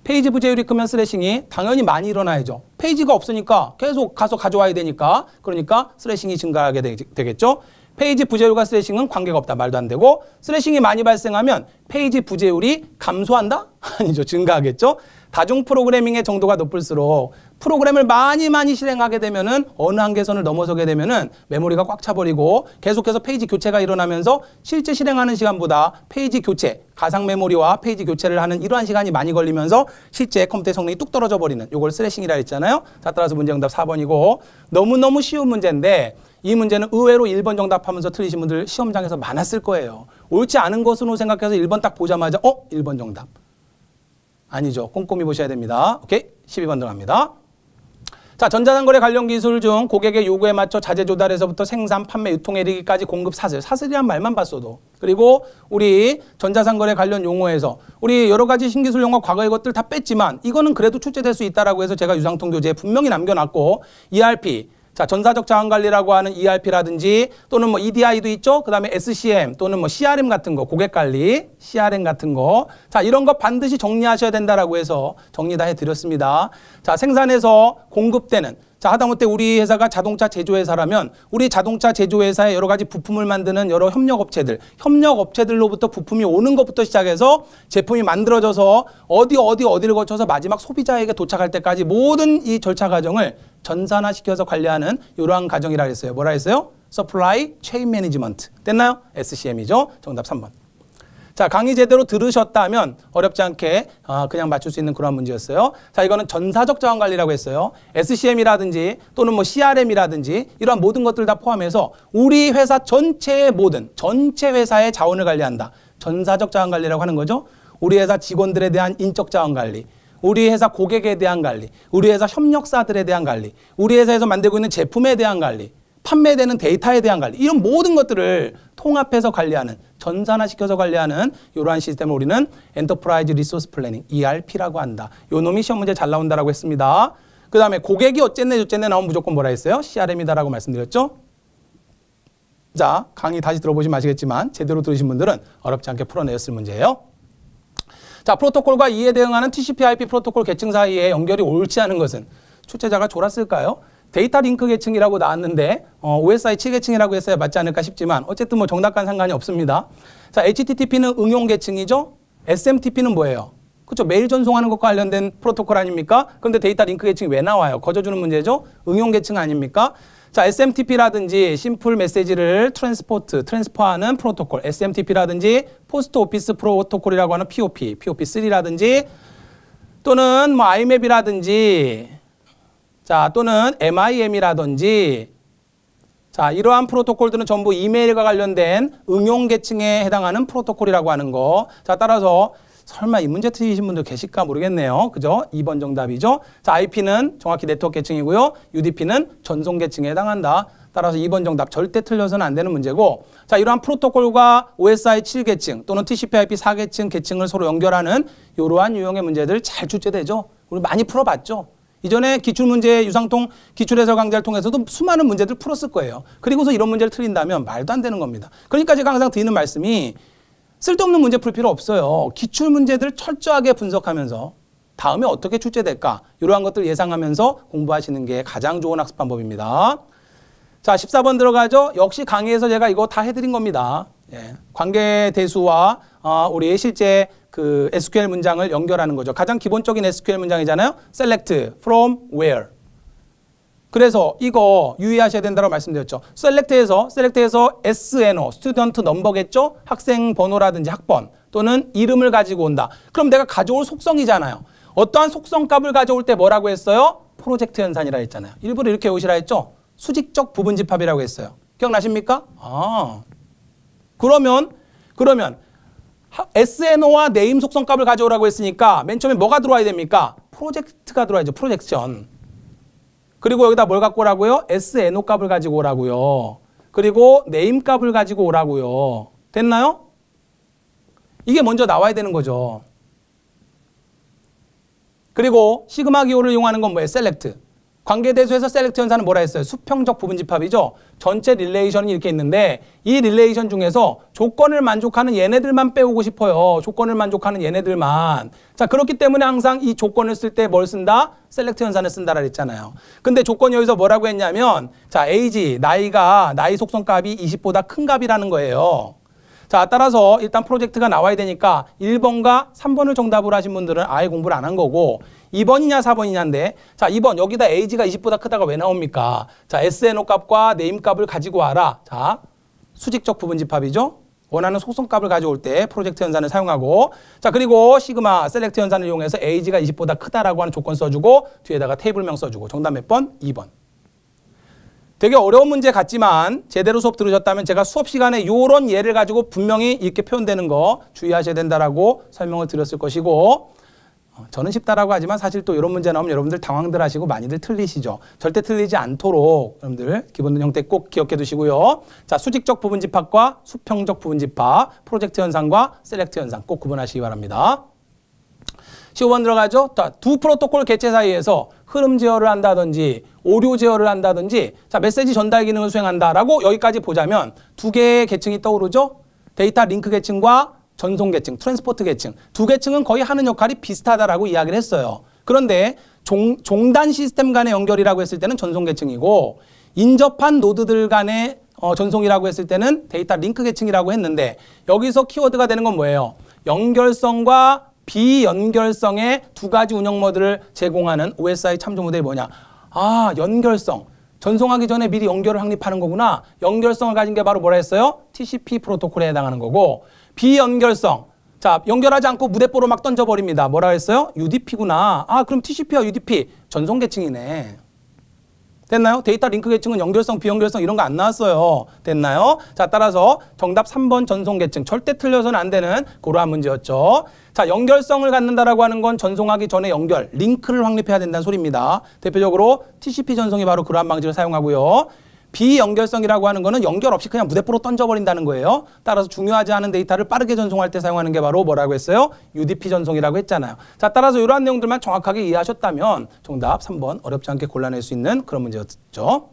페이지 부재율이 크면 스레싱이 당연히 많이 일어나야죠. 페이지가 없으니까 계속 가서 가져와야 되니까 그러니까 스레싱이 증가하게 되, 겠죠 페이지 부재율과 스레싱은 관계가 없다. 말도 안 되고 스레싱이 많이 발생하면 페이지 부재율이 감소한다? 아니죠. 증가하겠죠. 다중 프로그래밍의 정도가 높을수록 프로그램을 많이 많이 실행하게 되면은 어느 한계선을 넘어서게 되면은 메모리가 꽉 차버리고 계속해서 페이지 교체가 일어나면서 실제 실행하는 시간보다 페이지 교체, 가상 메모리와 페이지 교체를 하는 이러한 시간이 많이 걸리면서 실제 컴퓨터의 성능이 뚝 떨어져 버리는 요걸 스레싱이라 했잖아요. 자, 따라서 문제 정답 4번이고 너무너무 쉬운 문제인데 이 문제는 의외로 1번 정답하면서 틀리신 분들 시험장에서 많았을 거예요. 옳지 않은 것으로 생각해서 1번 딱 보자마자 어? 1번 정답. 아니죠. 꼼꼼히 보셔야 됩니다. 오케이. 12번 들어갑니다. 자, 전자상거래 관련 기술 중 고객의 요구에 맞춰 자재 조달에서부터 생산, 판매, 유통에 이르기까지 공급 사슬. 사슬이란 말만 봤어도. 그리고 우리 전자상거래 관련 용어에서 우리 여러 가지 신기술 용어 과거의 것들 다 뺐지만 이거는 그래도 출제될 수 있다라고 해서 제가 유상통교재에 분명히 남겨놨고 ERP, 자, 전사적 자원 관리라고 하는 ERP라든지 또는 뭐 EDI도 있죠. 그다음에 SCM 또는 뭐 CRM 같은 거, 고객 관리, CRM 같은 거. 자, 이런 거 반드시 정리하셔야 된다라고 해서 정리 다해 드렸습니다. 자, 생산에서 공급되는 자, 하다못해 우리 회사가 자동차 제조회사라면 우리 자동차 제조회사의 여러 가지 부품을 만드는 여러 협력업체들, 협력업체들로부터 부품이 오는 것부터 시작해서 제품이 만들어져서 어디 어디 어디를 거쳐서 마지막 소비자에게 도착할 때까지 모든 이 절차 과정을 전산화시켜서 관리하는 이러한 과정이라 했어요. 뭐라 했어요? 서플라이 체인 매니지먼트. 됐나요? SCM이죠. 정답 3번. 자, 강의 제대로 들으셨다면 어렵지 않게 아, 그냥 맞출 수 있는 그런 문제였어요. 자, 이거는 전사적 자원 관리라고 했어요. SCM이라든지 또는 뭐 CRM이라든지 이런 모든 것들 다 포함해서 우리 회사 전체의 모든 전체 회사의 자원을 관리한다. 전사적 자원 관리라고 하는 거죠. 우리 회사 직원들에 대한 인적 자원 관리, 우리 회사 고객에 대한 관리, 우리 회사 협력사들에 대한 관리, 우리 회사에서 만들고 있는 제품에 대한 관리, 판매되는 데이터에 대한 관리 이런 모든 것들을 통합해서 관리하는 전산화시켜서 관리하는 이러한 시스템을 우리는 엔터프라이즈 리소스 플래닝 ERP라고 한다. 요 놈이 시험 문제 잘 나온다라고 했습니다. 그 다음에 고객이 어쨌네 저쨌네 나오면 무조건 뭐라 했어요? CRM이다라고 말씀드렸죠. 자 강의 다시 들어보시면 아시겠지만 제대로 들으신 분들은 어렵지 않게 풀어내었을 문제예요. 자 프로토콜과 이에 대응하는 TCP/IP 프로토콜 계층 사이에 연결이 옳지 않은 것은 출제자가 졸았을까요? 데이터 링크 계층이라고 나왔는데 어, OSI 7계층이라고 했어야 맞지 않을까 싶지만 어쨌든 뭐 정답과는 상관이 없습니다. 자, HTTP는 응용 계층이죠. SMTP는 뭐예요? 그렇죠. 메일 전송하는 것과 관련된 프로토콜 아닙니까? 그런데 데이터 링크 계층이 왜 나와요? 거저주는 문제죠. 응용 계층 아닙니까? 자, SMTP라든지 심플 메시지를 트랜스포트, 트랜스퍼하는 프로토콜, SMTP라든지 포스트 오피스 프로토콜이라고 하는 POP, POP3라든지 또는 뭐 IMAP이라든지 자, 또는 MIM이라든지 자, 이러한 프로토콜들은 전부 이메일과 관련된 응용 계층에 해당하는 프로토콜이라고 하는 거. 자, 따라서 설마 이 문제 틀리신 분들 계실까 모르겠네요. 그죠? 2번 정답이죠. 자, IP는 정확히 네트워크 계층이고요. UDP는 전송 계층에 해당한다. 따라서 2번 정답 절대 틀려서는 안 되는 문제고 자 이러한 프로토콜과 OSI 7계층 또는 TCP/IP 4계층 계층을 서로 연결하는 이러한 유형의 문제들 잘 출제되죠. 우리 많이 풀어봤죠. 이전에 기출문제 유상통 기출해설 강좌를 통해서도 수많은 문제들 풀었을 거예요. 그리고서 이런 문제를 틀린다면 말도 안 되는 겁니다. 그러니까 제가 항상 드리는 말씀이 쓸데없는 문제 풀 필요 없어요. 기출문제들을 철저하게 분석하면서 다음에 어떻게 출제될까 이러한 것들 예상하면서 공부하시는 게 가장 좋은 학습 방법입니다. 자 14번 들어가죠. 역시 강의에서 제가 이거 다 해드린 겁니다. 예. 관계 대수와 어, 우리 실제 그 SQL 문장을 연결하는 거죠. 가장 기본적인 SQL 문장이잖아요. select from where. 그래서 이거 유의하셔야 된다고 말씀드렸죠. select에서 select에서 SNO, student number겠죠? 학생 번호라든지 학번 또는 이름을 가지고 온다. 그럼 내가 가져올 속성이잖아요. 어떠한 속성 값을 가져올 때 뭐라고 했어요? 프로젝트 연산이라 했잖아요. 일부러 이렇게 오시라 했죠? 수직적 부분 집합이라고 했어요. 기억나십니까? 아. 그러면 그러면 SNO와 네임 속성 값을 가져오라고 했으니까 맨 처음에 뭐가 들어와야 됩니까? 프로젝트가 들어와야죠. 프로젝션. 그리고 여기다 뭘 갖고 오라고요? SNO 값을 가지고 오라고요. 그리고 네임 값을 가지고 오라고요. 됐나요? 이게 먼저 나와야 되는 거죠. 그리고 시그마 기호를 이용하는 건 뭐예요? 셀렉트. 관계대수에서 셀렉트 연산은 뭐라 했어요? 수평적 부분 집합이죠. 전체 릴레이션이 이렇게 있는데 이 릴레이션 중에서 조건을 만족하는 얘네들만 빼오고 싶어요. 조건을 만족하는 얘네들만. 자 그렇기 때문에 항상 이 조건을 쓸 때 뭘 쓴다? 셀렉트 연산을 쓴다라 했잖아요. 근데 조건 여기서 뭐라고 했냐면 자 에이지 나이가 나이 속성 값이 20보다 큰 값이라는 거예요. 자 따라서 일단 프로젝트가 나와야 되니까 1번과 3번을 정답으로 하신 분들은 아예 공부를 안 한 거고 2번이냐 4번이냐인데 자 2번 여기다 ag가 20보다 크다가 왜 나옵니까? 자 snO 값과 네임 값을 가지고 와라. 자 수직적 부분 집합이죠. 원하는 속성값을 가져올 때 프로젝트 연산을 사용하고 자 그리고 시그마 셀렉트 연산을 이용해서 ag가 20보다 크다라고 하는 조건 써주고 뒤에다가 테이블명 써주고 정답 몇 번? 2번. 되게 어려운 문제 같지만 제대로 수업 들으셨다면 제가 수업 시간에 이런 예를 가지고 분명히 이렇게 표현되는 거 주의하셔야 된다라고 설명을 드렸을 것이고 어, 저는 쉽다라고 하지만 사실 또 이런 문제 나오면 여러분들 당황들 하시고 많이들 틀리시죠. 절대 틀리지 않도록 여러분들 기본 형태 꼭 기억해 두시고요. 자, 수직적 부분 집합과 수평적 부분 집합, 프로젝트 현상과 셀렉트 현상 꼭 구분하시기 바랍니다. 15번 들어가죠. 자, 두 프로토콜 개체 사이에서 흐름 제어를 한다든지 오류 제어를 한다든지 자, 메시지 전달 기능을 수행한다라고 여기까지 보자면 두 개의 계층이 떠오르죠. 데이터 링크 계층과 전송 계층, 트랜스포트 계층 두 계층은 거의 하는 역할이 비슷하다라고 이야기를 했어요. 그런데 종, 종단 시스템 간의 연결이라고 했을 때는 전송 계층이고 인접한 노드들 간의 어, 전송이라고 했을 때는 데이터 링크 계층이라고 했는데 여기서 키워드가 되는 건 뭐예요? 연결성과 비연결성의 두 가지 운영 모드를 제공하는 OSI 참조 모델이 뭐냐? 아, 연결성. 전송하기 전에 미리 연결을 확립하는 거구나. 연결성을 가진 게 바로 뭐라 했어요? TCP 프로토콜에 해당하는 거고 비연결성. 자, 연결하지 않고 무대뽀로 막 던져버립니다. 뭐라 했어요? UDP구나. 아, 그럼 TCP와 UDP. 전송 계층이네. 됐나요? 데이터 링크 계층은 연결성, 비연결성 이런 거 안 나왔어요. 됐나요? 자, 따라서 정답 3번 전송 계층. 절대 틀려서는 안 되는 고러한 문제였죠. 자, 연결성을 갖는다라고 하는 건 전송하기 전에 연결, 링크를 확립해야 된다는 소리입니다. 대표적으로 TCP 전송이 바로 그러한 방식을 사용하고요. 비연결성이라고 하는 거는 연결 없이 그냥 무대포로 던져버린다는 거예요. 따라서 중요하지 않은 데이터를 빠르게 전송할 때 사용하는 게 바로 뭐라고 했어요? UDP 전송이라고 했잖아요. 자, 따라서 이러한 내용들만 정확하게 이해하셨다면 정답 3번 어렵지 않게 골라낼 수 있는 그런 문제였죠.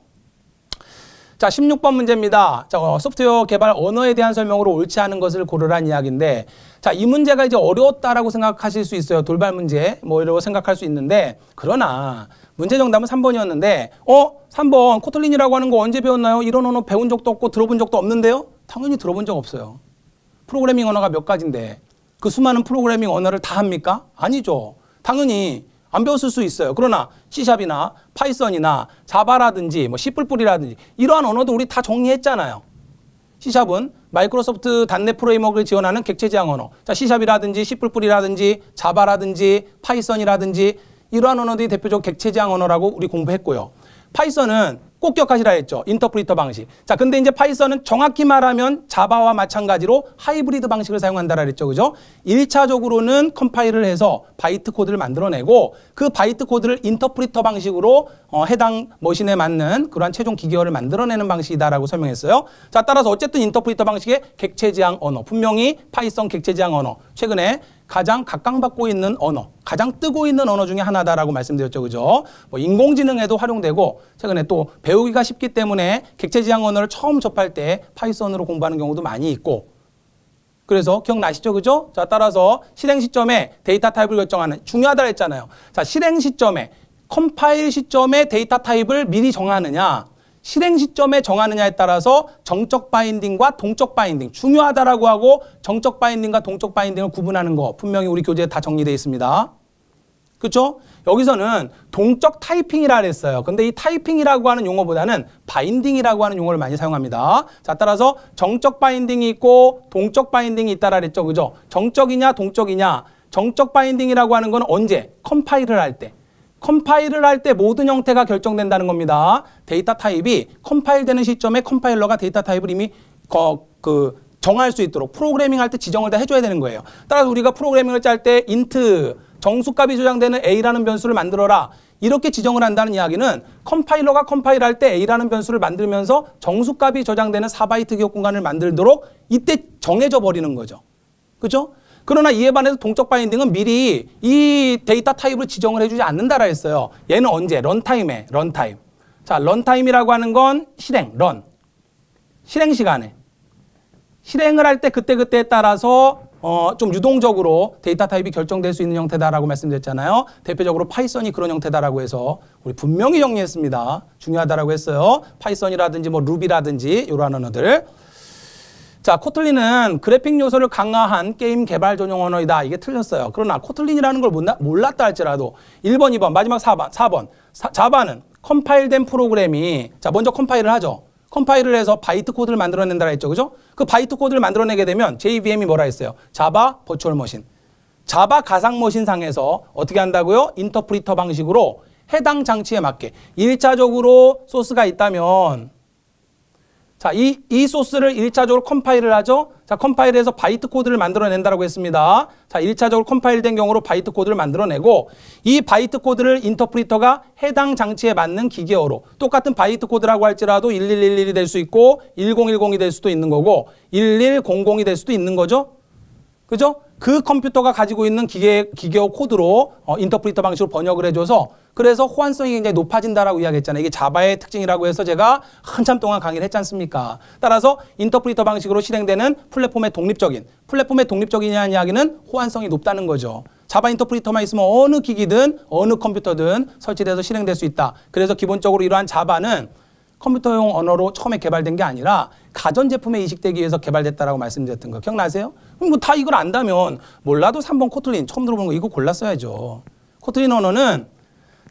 자, 16번 문제입니다. 자, 어, 소프트웨어 개발 언어에 대한 설명으로 옳지 않은 것을 고르란 이야기인데 자, 이 문제가 이제 어려웠다라고 생각하실 수 있어요. 돌발 문제 뭐 이러고 생각할 수 있는데 그러나 문제 정답은 3번이었는데 어? 3번 코틀린이라고 하는 거 언제 배웠나요? 이런 언어 배운 적도 없고 들어본 적도 없는데요? 당연히 들어본 적 없어요. 프로그래밍 언어가 몇 가지인데 그 수많은 프로그래밍 언어를 다 합니까? 아니죠. 당연히 안 배웠을 수 있어요. 그러나 C샵이나 파이썬이나 자바라든지 뭐 C++이라든지 이러한 언어도 우리 다 정리했잖아요. C샵은 마이크로소프트 단내 프레임워크를 지원하는 객체지향 언어. 자, C샵이라든지 C++이라든지 자바라든지 파이썬이라든지 이러한 언어들이 대표적 객체지향 언어라고 우리 공부했고요. 파이썬은 꼭 기억하시라 했죠. 인터프리터 방식. 자, 근데 이제 파이썬은 정확히 말하면 자바와 마찬가지로 하이브리드 방식을 사용한다라 그랬죠. 그죠? 1차적으로는 컴파일을 해서 바이트 코드를 만들어내고 그 바이트 코드를 인터프리터 방식으로 어, 해당 머신에 맞는 그러한 최종 기계어를 만들어내는 방식이다라고 설명했어요. 자, 따라서 어쨌든 인터프리터 방식의 객체지향 언어. 분명히 파이썬 객체지향 언어. 최근에 가장 각광받고 있는 언어, 가장 뜨고 있는 언어 중에 하나다라고 말씀드렸죠. 그죠? 뭐 인공지능에도 활용되고 최근에 또 배우기가 쉽기 때문에 객체지향 언어를 처음 접할 때 파이썬으로 공부하는 경우도 많이 있고 그래서 기억나시죠? 그죠? 자, 따라서 실행 시점에 데이터 타입을 결정하는 중요하다 했잖아요. 자, 실행 시점에 컴파일 시점에 데이터 타입을 미리 정하느냐 실행 시점에 정하느냐에 따라서 정적 바인딩과 동적 바인딩 중요하다라고 하고 정적 바인딩과 동적 바인딩을 구분하는 거 분명히 우리 교재에 다 정리되어 있습니다. 그렇죠? 여기서는 동적 타이핑이라 그랬어요. 근데 이 타이핑이라고 하는 용어보다는 바인딩이라고 하는 용어를 많이 사용합니다. 자, 따라서 정적 바인딩이 있고 동적 바인딩이 있다라 그랬죠. 그죠? 정적이냐 동적이냐 정적 바인딩이라고 하는 건 언제? 컴파일을 할 때. 컴파일을 할 때 모든 형태가 결정된다는 겁니다. 데이터 타입이 컴파일되는 시점에 컴파일러가 데이터 타입을 이미 거, 그 정할 수 있도록 프로그래밍 할 때 지정을 다 해줘야 되는 거예요. 따라서 우리가 프로그래밍을 짤 때 인트 정수값이 저장되는 a라는 변수를 만들어라. 이렇게 지정을 한다는 이야기는 컴파일러가 컴파일할 때 A라는 변수를 만들면서 정수값이 저장되는 4바이트 기억 공간을 만들도록 이때 정해져 버리는 거죠. 그죠? 그러나 이에 반해서 동적 바인딩은 미리 이 데이터 타입을 지정을 해주지 않는다라 했어요. 얘는 언제? 런타임에, 런타임. 자, 런타임이라고 하는 건 실행, 런. 실행 시간에. 실행을 할 때 그때그때에 따라서 어, 좀 유동적으로 데이터 타입이 결정될 수 있는 형태다라고 말씀드렸잖아요. 대표적으로 파이썬이 그런 형태다라고 해서 우리 분명히 정리했습니다. 중요하다라고 했어요. 파이썬이라든지 뭐 루비라든지 이런 언어들. 자, 코틀린은 그래픽 요소를 강화한 게임 개발 전용 언어이다. 이게 틀렸어요. 그러나 코틀린이라는 걸 몰랐다 할지라도 1번, 2번, 마지막 4번, 4번. 사, 자바는 컴파일된 프로그램이 자, 먼저 컴파일을 하죠. 컴파일을 해서 바이트 코드를 만들어낸다 했죠. 그죠? 그 바이트 코드를 만들어내게 되면 JVM이 뭐라 했어요? 자바 버추얼 머신. 자바 가상 머신 상에서 어떻게 한다고요? 인터프리터 방식으로 해당 장치에 맞게 일차적으로 소스가 있다면 자, 이, 이 소스를 1차적으로 컴파일을 하죠. 자, 컴파일해서 바이트 코드를 만들어낸다라고 했습니다. 자, 1차적으로 컴파일된 경우로 바이트 코드를 만들어내고 이 바이트 코드를 인터프리터가 해당 장치에 맞는 기계어로 똑같은 바이트 코드라고 할지라도 1111이 될 수 있고 1010이 될 수도 있는 거고 1100이 될 수도 있는 거죠. 그죠? 그 컴퓨터가 가지고 있는 기계, 기계어 코드로 어, 인터프리터 방식으로 번역을 해줘서 그래서 호환성이 굉장히 높아진다라고 이야기했잖아요. 이게 자바의 특징이라고 해서 제가 한참 동안 강의를 했지 않습니까? 따라서 인터프리터 방식으로 실행되는 플랫폼의 독립적인, 플랫폼의 독립적이냐는 이야기는 호환성이 높다는 거죠. 자바 인터프리터만 있으면 어느 기기든 어느 컴퓨터든 설치돼서 실행될 수 있다. 그래서 기본적으로 이러한 자바는 컴퓨터용 언어로 처음에 개발된 게 아니라 가전제품에 이식되기 위해서 개발됐다라고 말씀드렸던 거 기억나세요? 그럼 뭐다 이걸 안다면 몰라도 3번 코틀린 처음 들어보는 거 이거 골랐어야죠. 코틀린 언어는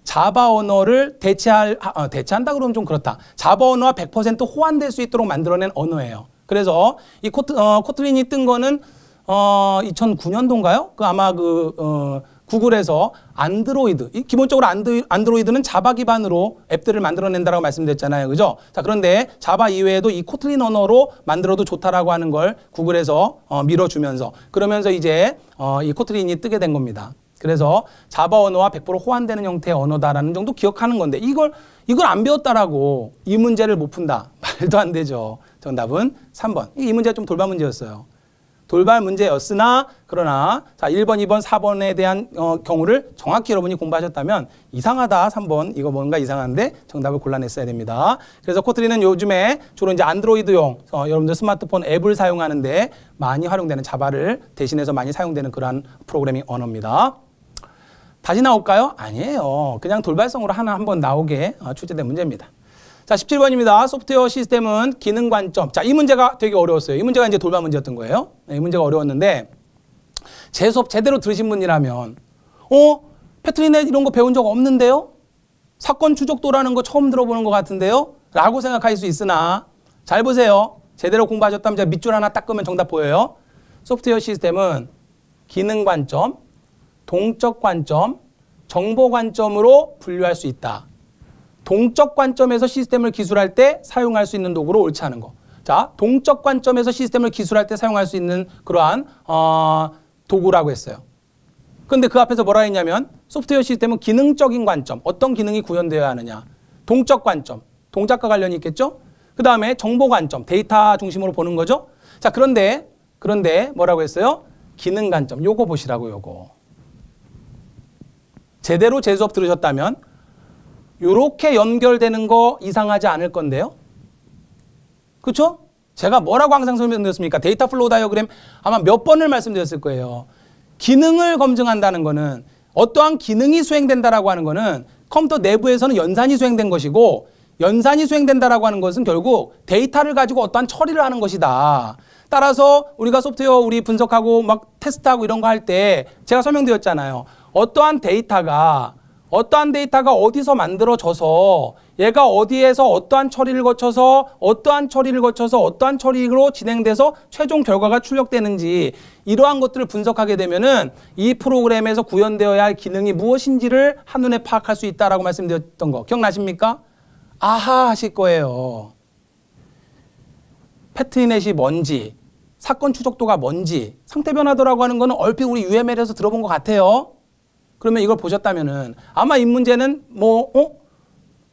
자바 언어를 대체할 어, 대체한다 그러면 좀 그렇다. 자바 언어와 100% 호환될 수 있도록 만들어낸 언어예요. 그래서 이 코트, 어, 코틀린이 뜬 거는 어, 2009년도인가요? 그 아마 그 어, 구글에서 안드로이드 이, 기본적으로 안드, 안드로이드는 자바 기반으로 앱들을 만들어낸다라고 말씀드렸잖아요 그죠 자 그런데 자바 이외에도 이 코틀린 언어로 만들어도 좋다라고 하는 걸 구글에서 어, 밀어주면서 그러면서 이제 어, 이 코틀린이 뜨게 된 겁니다 그래서 자바 언어와 100% 호환되는 형태의 언어다라는 정도 기억하는 건데 이걸 이걸 안 배웠다라고 이 문제를 못 푼다. 말도 안 되죠. 정답은 3번. 이 문제가 좀 돌발 문제였어요. 돌발 문제였으나 그러나 자 1번, 2번, 4번에 대한 어, 경우를 정확히 여러분이 공부하셨다면 이상하다 3번 이거 뭔가 이상한데 정답을 골라냈어야 됩니다. 그래서 코트리는 요즘에 주로 이제 안드로이드용 어, 여러분들 스마트폰 앱을 사용하는데 많이 활용되는 자바를 대신해서 많이 사용되는 그러한 프로그래밍 언어입니다. 다시 나올까요? 아니에요. 그냥 돌발성으로 하나 한번 나오게 어, 출제된 문제입니다. 자, 17번입니다. 소프트웨어 시스템은 기능 관점. 자, 이 문제가 되게 어려웠어요. 이 문제가 이제 돌발 문제였던 거예요. 네, 이 문제가 어려웠는데 제 수업 제대로 들으신 분이라면 어? 패트리넷 이런 거 배운 적 없는데요? 사건 추적도라는 거 처음 들어보는 것 같은데요? 라고 생각할 수 있으나 잘 보세요. 제대로 공부하셨다면 밑줄 하나 닦으면 정답 보여요. 소프트웨어 시스템은 기능 관점, 동적 관점, 정보 관점으로 분류할 수 있다. 동적 관점에서 시스템을 기술할 때 사용할 수 있는 도구로 옳지 않은 거. 자, 동적 관점에서 시스템을 기술할 때 사용할 수 있는 그러한 어, 도구라고 했어요. 근데 그 앞에서 뭐라 했냐면 소프트웨어 시스템은 기능적인 관점, 어떤 기능이 구현되어야 하느냐. 동적 관점, 동작과 관련이 있겠죠? 그 다음에 정보 관점, 데이터 중심으로 보는 거죠? 자, 그런데, 그런데 뭐라고 했어요? 기능 관점, 요거 보시라고 요거. 제대로 재 수업 들으셨다면 이렇게 연결되는 거 이상하지 않을 건데요. 그렇죠? 제가 뭐라고 항상 설명드렸습니까? 데이터 플로우 다이어그램 아마 몇 번을 말씀드렸을 거예요. 기능을 검증한다는 거는 어떠한 기능이 수행된다라고 하는 거는 컴퓨터 내부에서는 연산이 수행된 것이고 연산이 수행된다라고 하는 것은 결국 데이터를 가지고 어떠한 처리를 하는 것이다. 따라서 우리가 소프트웨어 우리 분석하고 막 테스트하고 이런 거 할 때 제가 설명드렸잖아요. 어떠한 데이터가 어떠한 데이터가 어디서 만들어져서 얘가 어디에서 어떠한 처리를 거쳐서 어떠한 처리를 거쳐서 어떠한 처리로 진행돼서 최종 결과가 출력되는지 이러한 것들을 분석하게 되면은 이 프로그램에서 구현되어야 할 기능이 무엇인지를 한눈에 파악할 수 있다라고 말씀드렸던 거 기억나십니까? 아하 하실 거예요. 패트넷이 뭔지 사건 추적도가 뭔지 상태 변화도라고 하는 거는 얼핏 우리 UML에서 들어본 것 같아요. 그러면 이걸 보셨다면은 아마 이 문제는 뭐, 어?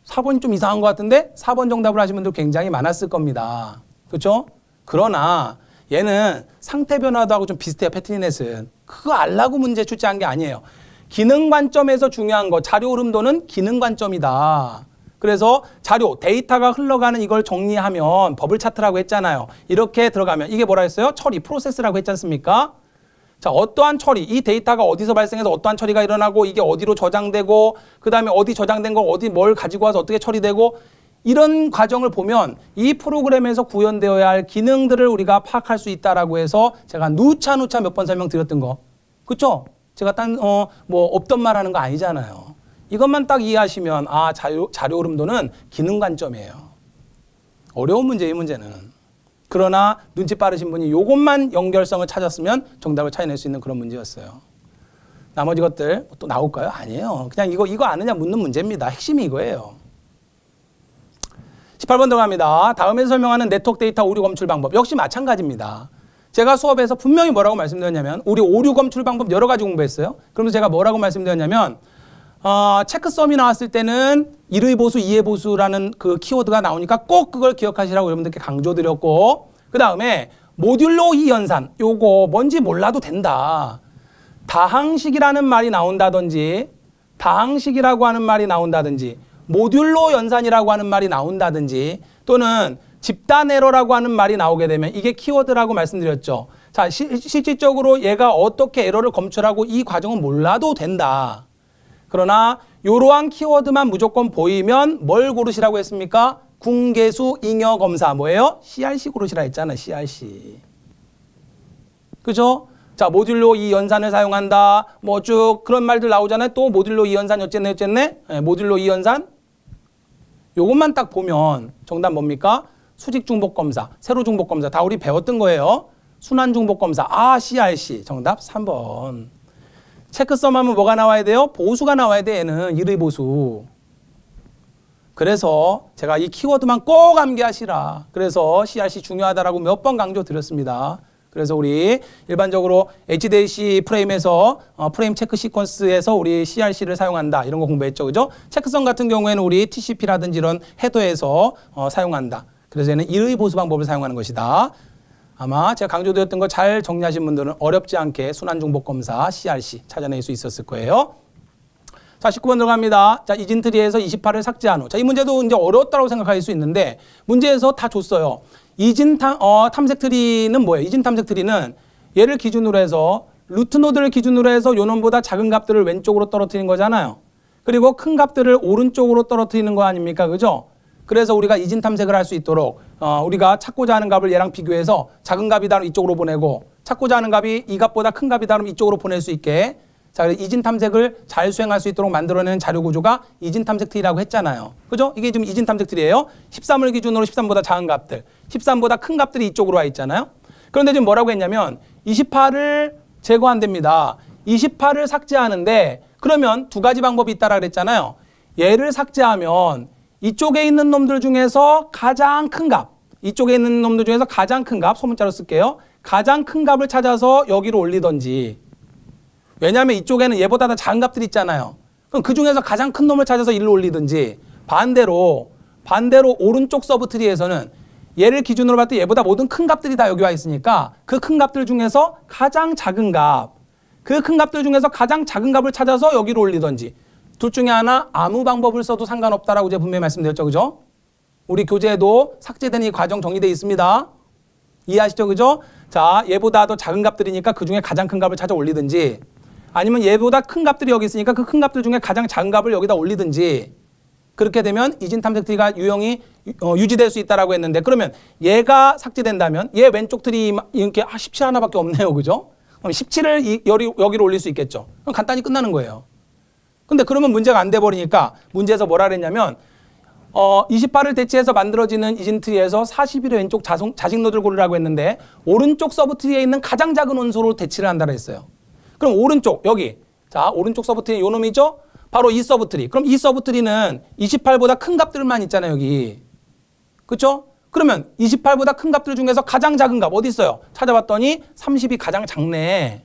4번이 좀 이상한 것 같은데 4번 정답을 하신 분들 굉장히 많았을 겁니다. 그렇죠? 그러나 얘는 상태 변화도 하고 좀 비슷해요. 패트리넷은. 그거 알라고 문제 출제한 게 아니에요. 기능 관점에서 중요한 거 자료 흐름도는 기능 관점이다. 그래서 자료, 데이터가 흘러가는 이걸 정리하면 버블 차트라고 했잖아요. 이렇게 들어가면 이게 뭐라 했어요? 처리, 프로세스라고 했지 않습니까? 자, 어떠한 처리, 이 데이터가 어디서 발생해서 어떠한 처리가 일어나고 이게 어디로 저장되고 그다음에 어디 저장된 거 어디 뭘 가지고 와서 어떻게 처리되고 이런 과정을 보면 이 프로그램에서 구현되어야 할 기능들을 우리가 파악할 수 있다라고 해서 제가 누차누차 몇 번 설명드렸던 거. 그렇죠? 제가 딴어뭐 없던 말 하는 거 아니잖아요. 이것만 딱 이해하시면 아, 자료 자료 흐름도는 기능 관점이에요. 어려운 문제 이 문제는. 그러나 눈치 빠르신 분이 이것만 연결성을 찾았으면 정답을 찾아낼 수 있는 그런 문제였어요. 나머지 것들 뭐 또 나올까요? 아니에요. 그냥 이거 이거 아느냐 묻는 문제입니다. 핵심이 이거예요. 18번 들어갑니다. 다음에 설명하는 네트워크 데이터 오류 검출 방법 역시 마찬가지입니다. 제가 수업에서 분명히 뭐라고 말씀드렸냐면 우리 오류 검출 방법 여러 가지 공부했어요. 그러면서 제가 뭐라고 말씀드렸냐면 어, 체크썸이 나왔을 때는 1의 보수, 2의 보수라는 그 키워드가 나오니까 꼭 그걸 기억하시라고 여러분들께 강조드렸고 그 다음에 모듈로 2연산 요거 뭔지 몰라도 된다. 다항식이라는 말이 나온다든지 다항식이라고 하는 말이 나온다든지 모듈로 연산이라고 하는 말이 나온다든지 또는 집단 에러라고 하는 말이 나오게 되면 이게 키워드라고 말씀드렸죠. 자, 시, 실질적으로 얘가 어떻게 에러를 검출하고 이 과정은 몰라도 된다. 그러나 이러한 키워드만 무조건 보이면 뭘 고르시라고 했습니까? 궁계수 잉여 검사 뭐예요? CRC 고르시라 했잖아 요 CRC. 그죠? 자 모듈로 이 연산을 사용한다. 뭐 쭉 그런 말들 나오잖아요. 또 모듈로 이 연산 어쨌네 어쨌네. 네, 모듈로 이 연산. 요것만 딱 보면 정답 뭡니까? 수직 중복 검사, 세로 중복 검사 다 우리 배웠던 거예요. 순환 중복 검사. 아, CRC. 정답 3번. 체크썸 하면 뭐가 나와야 돼요? 보수가 나와야 돼. 얘는 1의 보수. 그래서 제가 이 키워드만 꼭 암기하시라. 그래서 CRC 중요하다라고 몇 번 강조드렸습니다. 그래서 우리 일반적으로 HDC 프레임에서 어, 프레임 체크 시퀀스에서 우리 CRC를 사용한다 이런 거 공부했죠, 그죠? 체크성 같은 경우에는 우리 TCP라든지 이런 헤더에서 어, 사용한다. 그래서 얘는 일의 보수 방법을 사용하는 것이다. 아마 제가 강조되었던거 잘 정리하신 분들은 어렵지 않게 순환중복검사 CRC 찾아낼 수 있었을 거예요. 자, 19번 들어갑니다. 자, 이진트리에서 28을 삭제한 후. 자, 이 문제도 이제 어려웠다고 생각할 수 있는데 문제에서 다 줬어요. 이진 탐, 어, 색 트리는 뭐예요? 이진 탐색 트리는 얘를 기준으로 해서 루트 노드를 기준으로 해서 요놈보다 작은 값들을 왼쪽으로 떨어뜨린 거잖아요. 그리고 큰 값들을 오른쪽으로 떨어뜨리는 거 아닙니까? 그죠? 그래서 우리가 이진 탐색을 할 수 있도록 어, 우리가 찾고자 하는 값을 얘랑 비교해서 작은 값이다 하면 이쪽으로 보내고 찾고자 하는 값이 이 값보다 큰 값이다 하면 이쪽으로 보낼 수 있게 자, 이진 탐색을 잘 수행할 수 있도록 만들어내는 자료 구조가 이진 탐색 트리라고 했잖아요. 그죠? 이게 지금 이진 탐색 트리예요. 13을 기준으로 13보다 작은 값들, 13보다 큰 값들이 이쪽으로 와 있잖아요. 그런데 지금 뭐라고 했냐면 28을 제거 안 됩니다. 28을 삭제하는데 그러면 두 가지 방법이 있다라 그랬잖아요. 얘를 삭제하면 이쪽에 있는 놈들 중에서 가장 큰 값, 이쪽에 있는 놈들 중에서 가장 큰 값, 소문자로 쓸게요. 가장 큰 값을 찾아서 여기로 올리던지. 왜냐하면 이쪽에는 얘보다 더 작은 값들이 있잖아요. 그럼 그 중에서 가장 큰 놈을 찾아서 일로 올리든지 반대로 반대로 오른쪽 서브 트리에서는 얘를 기준으로 봤을 때 얘보다 모든 큰 값들이 다 여기 와 있으니까 그 큰 값들 중에서 가장 작은 값, 그 큰 값들 중에서 가장 작은 값을 찾아서 여기로 올리던지 둘 중에 하나 아무 방법을 써도 상관없다라고 제가 분명히 말씀드렸죠. 그죠? 우리 교재에도 삭제된 이 과정 정리되어 있습니다. 이해하시죠? 그죠? 자, 얘보다 더 작은 값들이니까 그 중에 가장 큰 값을 찾아 올리든지 아니면 얘보다 큰 값들이 여기 있으니까 그 큰 값들 중에 가장 작은 값을 여기다 올리든지 그렇게 되면 이진 탐색 트리가 유형이 어, 유지될 수 있다라고 했는데 그러면 얘가 삭제된다면 얘 왼쪽 트리 이렇게 아, 17 하나밖에 없네요. 그죠? 그럼 17을 이, 여기로 올릴 수 있겠죠. 그럼 간단히 끝나는 거예요. 근데 그러면 문제가 안 돼 버리니까 문제에서 뭐라 그랬냐면 어, 28을 대체해서 만들어지는 이진트리에서 41의 왼쪽 자성, 자식 노드를 고르라고 했는데 오른쪽 서브트리에 있는 가장 작은 원소로 대치를 한다고 했어요. 그럼 오른쪽 여기 자 오른쪽 서브트리 요 놈이죠? 바로 이 서브트리. 그럼 이 서브트리는 28보다 큰 값들만 있잖아요 여기. 그렇죠? 그러면 28보다 큰 값들 중에서 가장 작은 값 어디 있어요? 찾아봤더니 30이 가장 작네.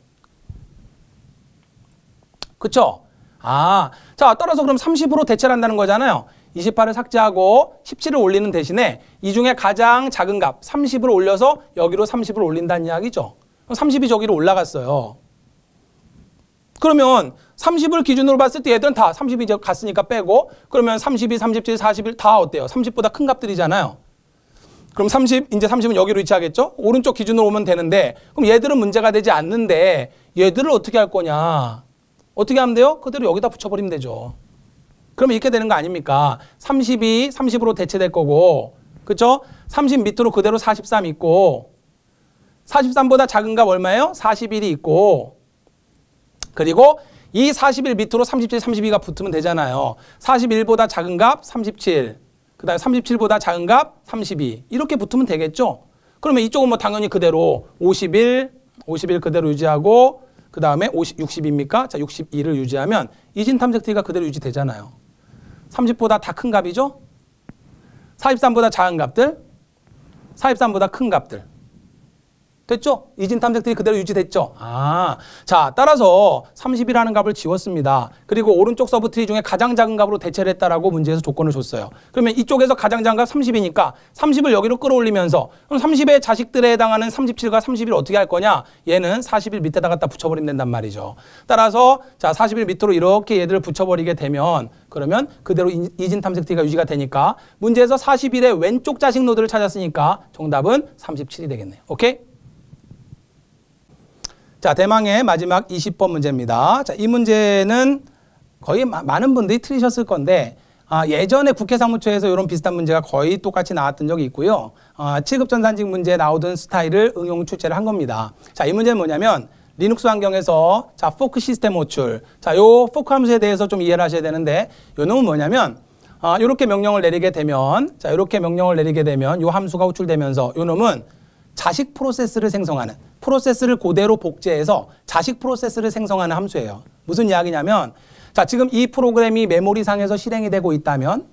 그렇죠? 아, 자, 따라서 그럼 30으로 대체를 한다는 거잖아요. 28을 삭제하고 17을 올리는 대신에 이 중에 가장 작은 값 30을 올려서 여기로 30을 올린다는 이야기죠. 그럼 30이 저기로 올라갔어요. 그러면 30을 기준으로 봤을 때 얘들은 다 30이 이제 갔으니까 빼고 그러면 32, 37, 41 다 어때요? 30보다 큰 값들이잖아요. 그럼 30, 이제 30은 여기로 위치하겠죠? 오른쪽 기준으로 오면 되는데 그럼 얘들은 문제가 되지 않는데 얘들을 어떻게 할 거냐? 어떻게 하면 돼요? 그대로 여기다 붙여버리면 되죠. 그럼 이렇게 되는 거 아닙니까? 30이 30으로 대체될 거고 그쵸30 밑으로 그대로 43 있고 43보다 작은 값 얼마예요? 41이 있고 그리고 이 41 밑으로 37, 32가 붙으면 되잖아요. 41보다 작은 값 37, 그 다음에 37보다 작은 값 32 이렇게 붙으면 되겠죠? 그러면 이쪽은 뭐 당연히 그대로 51, 51 그대로 유지하고 그 다음에 60입니까? 자, 62를 유지하면 이진 탐색트가 그대로 유지되잖아요. 30보다 다 큰 값이죠? 43보다 작은 값들, 43보다 큰 값들. 됐죠? 이진 탐색들이 그대로 유지됐죠? 아, 자 따라서 30이라는 값을 지웠습니다. 그리고 오른쪽 서브트리 중에 가장 작은 값으로 대체를 했다라고 문제에서 조건을 줬어요. 그러면 이쪽에서 가장 작은 값 30이니까 30을 여기로 끌어올리면서 그럼 30의 자식들에 해당하는 37과 31을 어떻게 할 거냐? 얘는 4일 밑에다 갖다 붙여버리면 된단 말이죠. 따라서 자4일 밑으로 이렇게 얘들을 붙여버리게 되면 그러면 그대로 이진 탐색트리가 유지가 되니까 문제에서 4일의 왼쪽 자식 노드를 찾았으니까 정답은 37이 되겠네요. 오케이? 자, 대망의 마지막 20번 문제입니다. 자, 이 문제는 거의 마, 많은 분들이 틀리셨을 건데 아, 예전에 국회 사무처에서 이런 비슷한 문제가 거의 똑같이 나왔던 적이 있고요. 아, 7급 전산직 문제에 나오던 스타일을 응용 출제를 한 겁니다. 자, 이 문제는 뭐냐면 리눅스 환경에서 자, 포크 시스템 호출. 자, 요 포크 함수에 대해서 좀 이해를 하셔야 되는데 요 놈은 뭐냐면 아, 요렇게 명령을 내리게 되면 자, 요렇게 명령을 내리게 되면 요 함수가 호출되면서 요 놈은 자식 프로세스를 생성하는 프로세스를 그대로 복제해서 자식 프로세스를 생성하는 함수예요. 무슨 이야기냐면 자 지금 이 프로그램이 메모리상에서 실행이 되고 있다면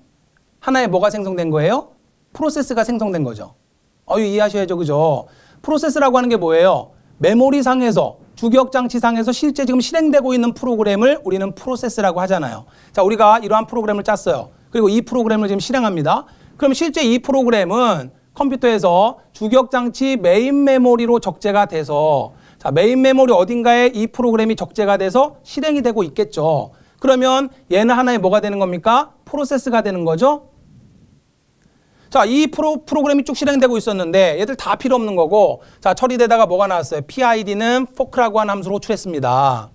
하나의 뭐가 생성된 거예요? 프로세스가 생성된 거죠. 어유 이해하셔야죠. 그죠? 프로세스라고 하는 게 뭐예요? 메모리상에서 주격장치상에서 실제 지금 실행되고 있는 프로그램을 우리는 프로세스라고 하잖아요. 자, 우리가 이러한 프로그램을 짰어요. 그리고 이 프로그램을 지금 실행합니다. 그럼 실제 이 프로그램은 컴퓨터에서 주격장치 메인 메모리로 적재가 돼서 자 메인 메모리 어딘가에 이 프로그램이 적재가 돼서 실행이 되고 있겠죠. 그러면 얘는 하나의 뭐가 되는 겁니까? 프로세스가 되는 거죠. 자, 이 프로, 프로그램이 쭉 실행되고 있었는데 얘들 다 필요 없는 거고 자, 처리되다가 뭐가 나왔어요? PID는 포크라고 하는 함수로 호출했습니다.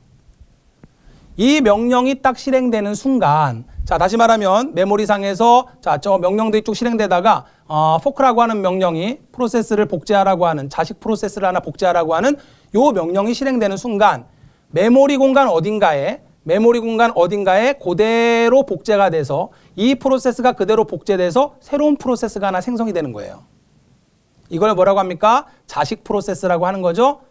이 명령이 딱 실행되는 순간 자, 다시 말하면 메모리상에서 자, 저 명령들이 쭉 실행되다가 어, 포크라고 하는 명령이 프로세스를 복제하라고 하는 자식 프로세스를 하나 복제하라고 하는 요 명령이 실행되는 순간 메모리 공간 어딘가에 메모리 공간 어딘가에 그대로 복제가 돼서 이 프로세스가 그대로 복제돼서 새로운 프로세스가 하나 생성이 되는 거예요. 이걸 뭐라고 합니까? 자식 프로세스라고 하는 거죠.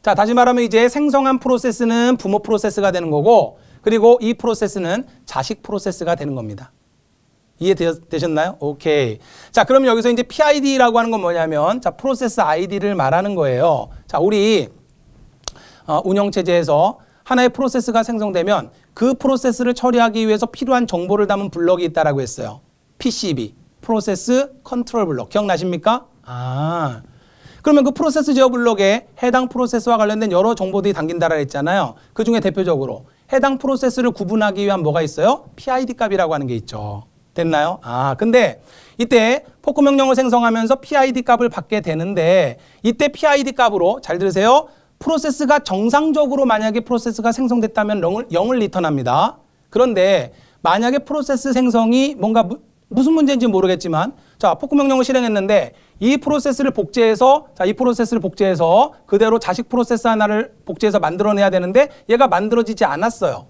자, 다시 말하면 이제 생성한 프로세스는 부모 프로세스가 되는 거고 그리고 이 프로세스는 자식 프로세스가 되는 겁니다. 이해되셨나요? 오케이. 자, 그럼 여기서 이제 PID라고 하는 건 뭐냐면 자, 프로세스 아이디를 말하는 거예요. 자, 우리 어, 운영체제에서 하나의 프로세스가 생성되면 그 프로세스를 처리하기 위해서 필요한 정보를 담은 블럭이 있다라고 했어요. PCB, 프로세스 컨트롤 블럭. 기억나십니까? 아. 그러면 그 프로세스 제어 블록에 해당 프로세스와 관련된 여러 정보들이 담긴다라 했잖아요. 그 중에 대표적으로 해당 프로세스를 구분하기 위한 뭐가 있어요? PID 값이라고 하는 게 있죠. 됐나요? 아, 근데 이때 포크 명령을 생성하면서 PID 값을 받게 되는데 이때 PID 값으로 잘 들으세요. 프로세스가 정상적으로 만약에 프로세스가 생성됐다면 0을, 0을 리턴합니다. 그런데 만약에 프로세스 생성이 뭔가 무, 무슨 문제인지 모르겠지만 자 포크 명령을 실행했는데 이 프로세스를 복제해서 자 이 프로세스를 복제해서 그대로 자식 프로세스 하나를 복제해서 만들어내야 되는데 얘가 만들어지지 않았어요.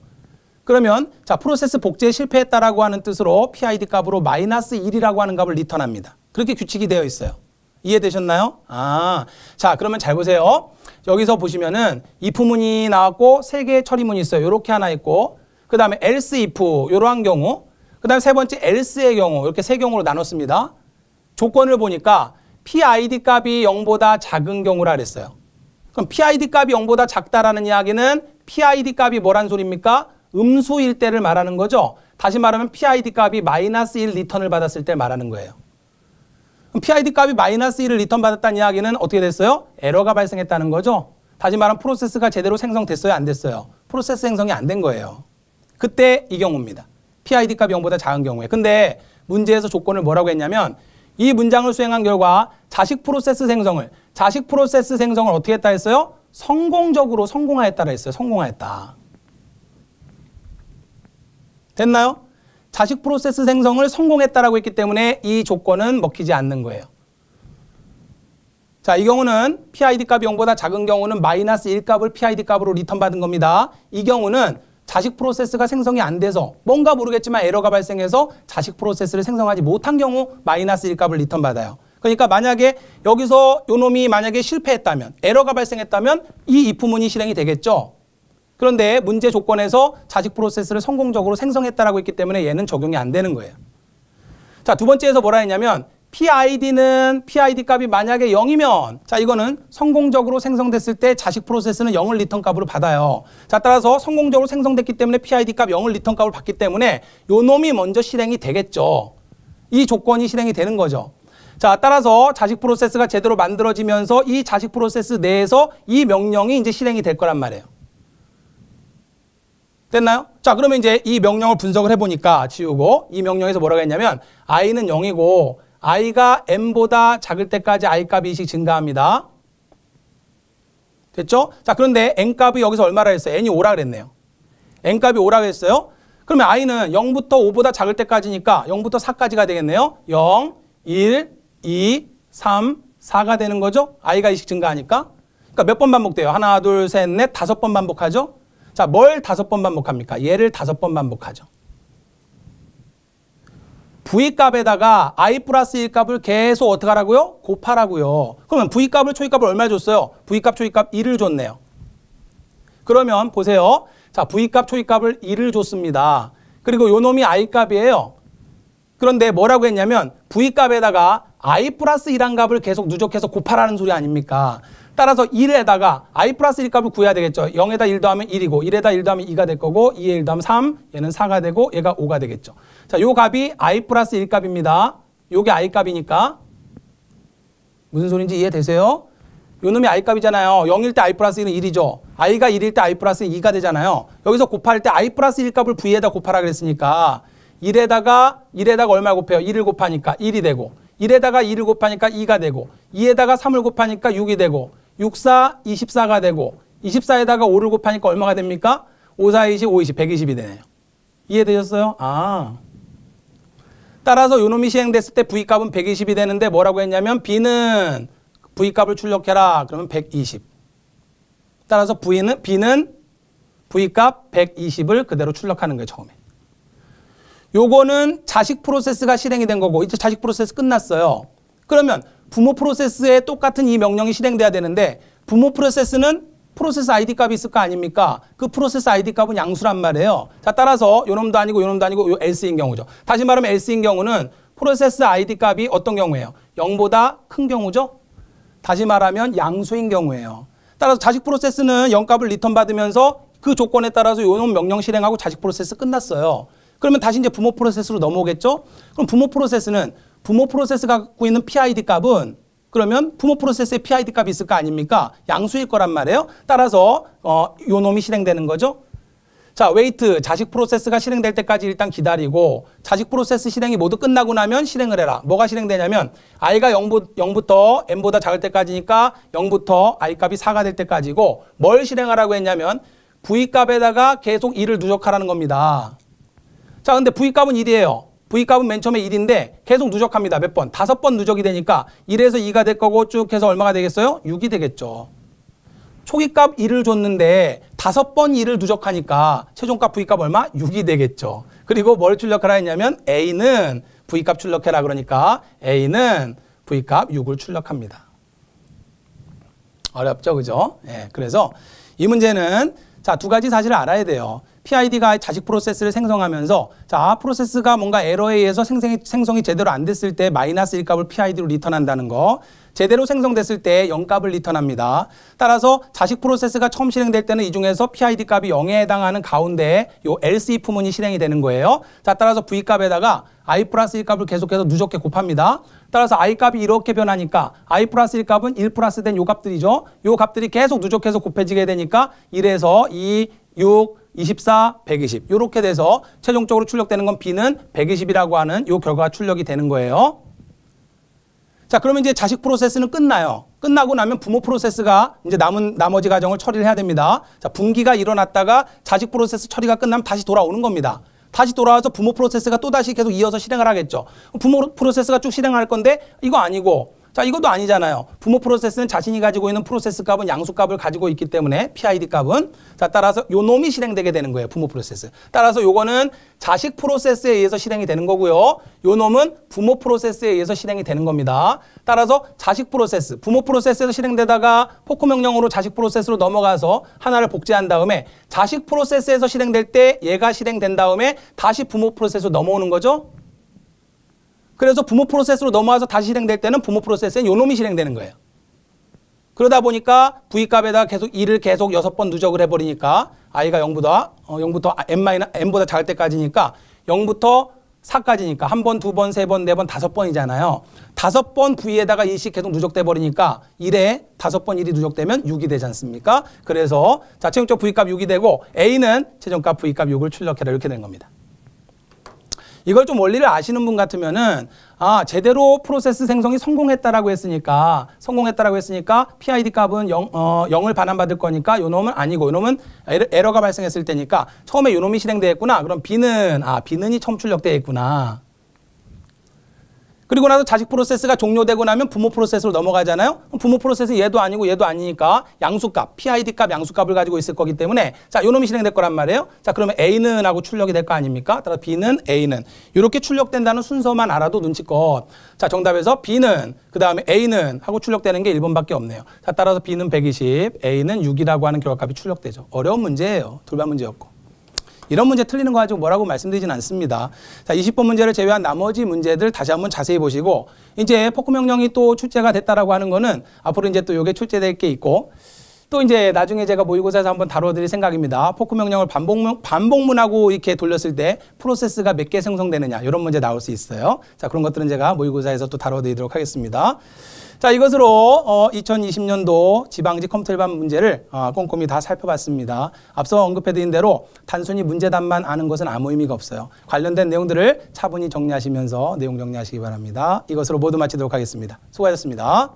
그러면 자 프로세스 복제 실패했다라고 하는 뜻으로 PID 값으로 마이너스 1이라고 하는 값을 리턴합니다. 그렇게 규칙이 되어 있어요. 이해되셨나요? 아, 자 그러면 잘 보세요. 여기서 보시면은 if문이 나왔고 세 개의 처리문이 있어요. 이렇게 하나 있고 그 다음에 else if 이러한 경우 그 다음에 세 번째 else의 경우 이렇게 세 경우로 나눴습니다. 조건을 보니까 PID 값이 0보다 작은 경우라 그랬어요. 그럼 PID 값이 0보다 작다라는 이야기는 PID 값이 뭐란 소리입니까? 음수일 때를 말하는 거죠. 다시 말하면 PID 값이 마이너스 1 리턴을 받았을 때 말하는 거예요. PID 값이 마이너스 1을 리턴 받았다는 이야기는 어떻게 됐어요? 에러가 발생했다는 거죠. 다시 말하면 프로세스가 제대로 생성됐어요? 안 됐어요? 프로세스 생성이 안 된 거예요. 그때 이 경우입니다. PID 값이 0보다 작은 경우에. 근데 문제에서 조건을 뭐라고 했냐면 이 문장을 수행한 결과 자식 프로세스 생성을 자식 프로세스 생성을 어떻게 했다 했어요? 성공적으로 성공하였다라 했어요. 성공하였다. 됐나요? 자식 프로세스 생성을 성공했다라고 했기 때문에 이 조건은 먹히지 않는 거예요. 자, 이 경우는 PID 값이 0보다 작은 경우는 마이너스 1값을 PID 값으로 리턴 받은 겁니다. 이 경우는 자식 프로세스가 생성이 안 돼서 뭔가 모르겠지만 에러가 발생해서 자식 프로세스를 생성하지 못한 경우 마이너스 1값을 리턴 받아요. 그러니까 만약에 여기서 요놈이 만약에 실패했다면 에러가 발생했다면 이 if 문이 실행이 되겠죠. 그런데 문제 조건에서 자식 프로세스를 성공적으로 생성했다라고 했기 때문에 얘는 적용이 안 되는 거예요. 자, 두 번째에서 뭐라 했냐면 PID는 PID 값이 만약에 0이면 자 이거는 성공적으로 생성됐을 때 자식 프로세스는 0을 리턴 값으로 받아요. 자 따라서 성공적으로 생성됐기 때문에 PID 값 0을 리턴 값으로 받기 때문에 요 놈이 먼저 실행이 되겠죠. 이 조건이 실행이 되는 거죠. 자 따라서 자식 프로세스가 제대로 만들어지면서 이 자식 프로세스 내에서 이 명령이 이제 실행이 될 거란 말이에요. 됐나요? 자, 그러면 이제 이 명령을 분석을 해보니까 지우고 이 명령에서 뭐라고 했냐면 i는 0이고 i가 m보다 작을 때까지 i 값이 씩 증가합니다. 됐죠? 자, 그런데 n 값이 여기서 얼마라 했어요? n이 5라 그랬네요. n 값이 5라 그랬어요. 그러면 i는 0부터 5보다 작을 때까지니까 0부터 4까지가 되겠네요. 0, 1, 2, 3, 4가 되는 거죠? i가 이식 증가하니까. 그러니까 몇 번 반복돼요? 하나, 둘, 셋, 넷, 다섯 번 반복하죠? 자, 뭘 다섯 번 반복합니까? 얘를 다섯 번 반복하죠. V값에다가 I 플러스 1값을 계속 어떻게 하라고요? 곱하라고요. 그러면 V값을 초이값을 얼마 줬어요? V값 초이값 2를 줬네요. 그러면 보세요. 자, V값 초이값을 2를 줬습니다. 그리고 요 놈이 I값이에요. 그런데 뭐라고 했냐면 V값에다가 I 플러스 1한 값을 계속 누적해서 곱하라는 소리 아닙니까? 따라서 1에다가 i 플러스 1 값을 구해야 되겠죠. 0에다 1 더하면 1이고 1에다 1 더하면 2가 될 거고 2에 1 더하면 3, 얘는 4가 되고 얘가 5가 되겠죠. 자, 요 값이 i 플러스 1 값입니다. 요게 i 값이니까 무슨 소린지 이해되세요? 요 놈이 i 값이잖아요. 0일 때 i 플러스 1은 1이죠. i가 1일 때 i 플러스 2가 되잖아요. 여기서 곱할 때 i 플러스 1 값을 v에다 곱하라 그랬으니까 1에다가 1에다가 얼마 곱해요? 1을 곱하니까 1이 되고 1에다가 2를 곱하니까 2가 되고 2에다가 3을 곱하니까 6이 되고 64, 24가 되고 24에다가 5를 곱하니까 얼마가 됩니까? 5, 4, 20, 5, 20, 120이 되네요. 이해되셨어요? 아. 따라서 요놈이 시행됐을 때 V값은 120이 되는데 뭐라고 했냐면 B는 V값을 출력해라. 그러면 120. 따라서 V는, B는 V값 120을 그대로 출력하는 거예요. 처음에. 요거는 자식 프로세스가 실행이 된 거고 이제 자식 프로세스 끝났어요. 그러면 부모 프로세스에 똑같은 이 명령이 실행돼야 되는데 부모 프로세스는 프로세스 아이디 값이 있을 거 아닙니까? 그 프로세스 아이디 값은 양수란 말이에요. 자, 따라서 요놈도 아니고 요놈도 아니고 요 else인 경우죠. 다시 말하면 else인 경우는 프로세스 아이디 값이 어떤 경우예요? 0보다 큰 경우죠. 다시 말하면 양수인 경우예요. 따라서 자식 프로세스는 0값을 리턴 받으면서 그 조건에 따라서 요놈 명령 실행하고 자식 프로세스 끝났어요. 그러면 다시 이제 부모 프로세스로 넘어오겠죠? 그럼 부모 프로세스는 부모 프로세스 갖고 있는 PID 값은 그러면 부모 프로세스에 PID 값이 있을 거 아닙니까? 양수일 거란 말이에요. 따라서 어, 요 놈이 실행되는 거죠. 자, 웨이트 자식 프로세스가 실행될 때까지 일단 기다리고 자식 프로세스 실행이 모두 끝나고 나면 실행을 해라. 뭐가 실행되냐면 i가 0부, 터 n보다 작을 때까지니까 0부터 i 값이 4가 될 때까지고 뭘 실행하라고 했냐면 v 값에다가 계속 1을 누적하라는 겁니다. 자, 근데 v 값은 1이에요. V값은 맨 처음에 1인데 계속 누적합니다. 몇 번? 다섯 번 누적이 되니까 1에서 2가 될 거고 쭉 해서 얼마가 되겠어요? 6이 되겠죠. 초기값 1을 줬는데 다섯 번 2를 누적하니까 최종값 V값 얼마? 6이 되겠죠. 그리고 뭘 출력하라 했냐면 A는 V값 출력해라 그러니까 A는 V값 6을 출력합니다. 어렵죠. 그죠? 예. 그래서 이 문제는 자, 두 가지 사실을 알아야 돼요. PID가 자식 프로세스를 생성하면서 자 아, 프로세스가 뭔가 에러에 의해서 생성이, 생성이 제대로 안 됐을 때 마이너스 1값을 PID로 리턴한다는 거 제대로 생성됐을 때 0값을 리턴합니다. 따라서 자식 프로세스가 처음 실행될 때는 이 중에서 PID 값이 0에 해당하는 가운데에 요 LC 품문이 실행이 되는 거예요. 자, 따라서 V 값에다가 I 플러스 1 값을 계속해서 누적해 곱합니다. 따라서 I 값이 이렇게 변하니까 I 플러스 1 값은 1 플러스 된 요 값들이죠. 요 값들이 계속 누적해서 곱해지게 되니까 1에서 2, 6, 24, 120 이렇게 돼서 최종적으로 출력되는 건 B는 120이라고 하는 요 결과가 출력이 되는 거예요. 자 그러면 이제 자식 프로세스는 끝나요. 끝나고 나면 부모 프로세스가 이제 남은 나머지 과정을 처리를 해야 됩니다. 자 분기가 일어났다가 자식 프로세스 처리가 끝나면 다시 돌아오는 겁니다. 다시 돌아와서 부모 프로세스가 또다시 계속 이어서 실행을 하겠죠. 부모 프로세스가 쭉 실행할 건데 이거 아니고 자, 이것도 아니잖아요. 부모 프로세스는 자신이 가지고 있는 프로세스 값은 양수 값을 가지고 있기 때문에 PID 값은 자, 따라서 요 놈이 실행되게 되는 거예요. 부모 프로세스. 따라서 요거는 자식 프로세스에 의해서 실행이 되는 거고요. 요 놈은 부모 프로세스에 의해서 실행이 되는 겁니다. 따라서 자식 프로세스, 부모 프로세스에서 실행되다가 포크 명령으로 자식 프로세스로 넘어가서 하나를 복제한 다음에 자식 프로세스에서 실행될 때 얘가 실행된 다음에 다시 부모 프로세스로 넘어오는 거죠. 그래서 부모 프로세스로 넘어와서 다시 실행될 때는 부모 프로세스에 요놈이 실행되는 거예요. 그러다 보니까 V값에다 계속 2를 계속 6번 누적을 해버리니까 i가 0보다, 어, 0부터 m n보다 작을 때까지니까 0부터 4까지니까 한 번, 두 번, 세 번, 네 번, 다섯 번이잖아요. 다섯 번 V에다가 1씩 계속 누적돼 버리니까 1에 다섯 번 1이 누적되면 6이 되지 않습니까? 그래서 자, 최종적 V값 6이 되고 A는 최종값 V값 6을 출력해라 이렇게 된 겁니다. 이걸 좀 원리를 아시는 분 같으면은 아 제대로 프로세스 생성이 성공했다라고 했으니까 성공했다라고 했으니까 PID 값은 0, 어, 0을 반환받을 거니까 요 놈은 아니고 요 놈은 에러, 가 발생했을 때니까 처음에 요 놈이 실행되었구나. 그럼 B는 아 B는이 처음 출력되어 있구나. 그리고 나서 자식 프로세스가 종료되고 나면 부모 프로세스로 넘어가잖아요. 부모 프로세스 얘도 아니고 얘도 아니니까 양수값, PID 값, 양수값을 가지고 있을 거기 때문에 자, 요놈이 실행될 거란 말이에요. 자, 그러면 A는 하고 출력이 될 거 아닙니까? 따라서 B는 A는 이렇게 출력된다는 순서만 알아도 눈치껏 자, 정답에서 B는 그다음에 A는 하고 출력되는 게 1번밖에 없네요. 자, 따라서 B는 120, A는 6이라고 하는 결과값이 출력되죠. 어려운 문제예요. 돌발 문제였고. 이런 문제 틀리는 거 가지고 뭐라고 말씀드리진 않습니다. 자, 20번 문제를 제외한 나머지 문제들 다시 한번 자세히 보시고 이제 포크 명령이 또 출제가 됐다라고 하는 거는 앞으로 이제 또 요게 출제될 게 있고 또 이제 나중에 제가 모의고사에서 한번 다뤄드릴 생각입니다. 포크 명령을 반복, 문 반복문하고 이렇게 돌렸을 때 프로세스가 몇 개 생성되느냐 이런 문제 나올 수 있어요. 자 그런 것들은 제가 모의고사에서 또 다뤄드리도록 하겠습니다. 자, 이것으로 어, 2020년도 지방직 컴퓨터 일반 문제를 어, 꼼꼼히 다 살펴봤습니다. 앞서 언급해드린 대로 단순히 문제답만 아는 것은 아무 의미가 없어요. 관련된 내용들을 차분히 정리하시면서 내용 정리하시기 바랍니다. 이것으로 모두 마치도록 하겠습니다. 수고하셨습니다.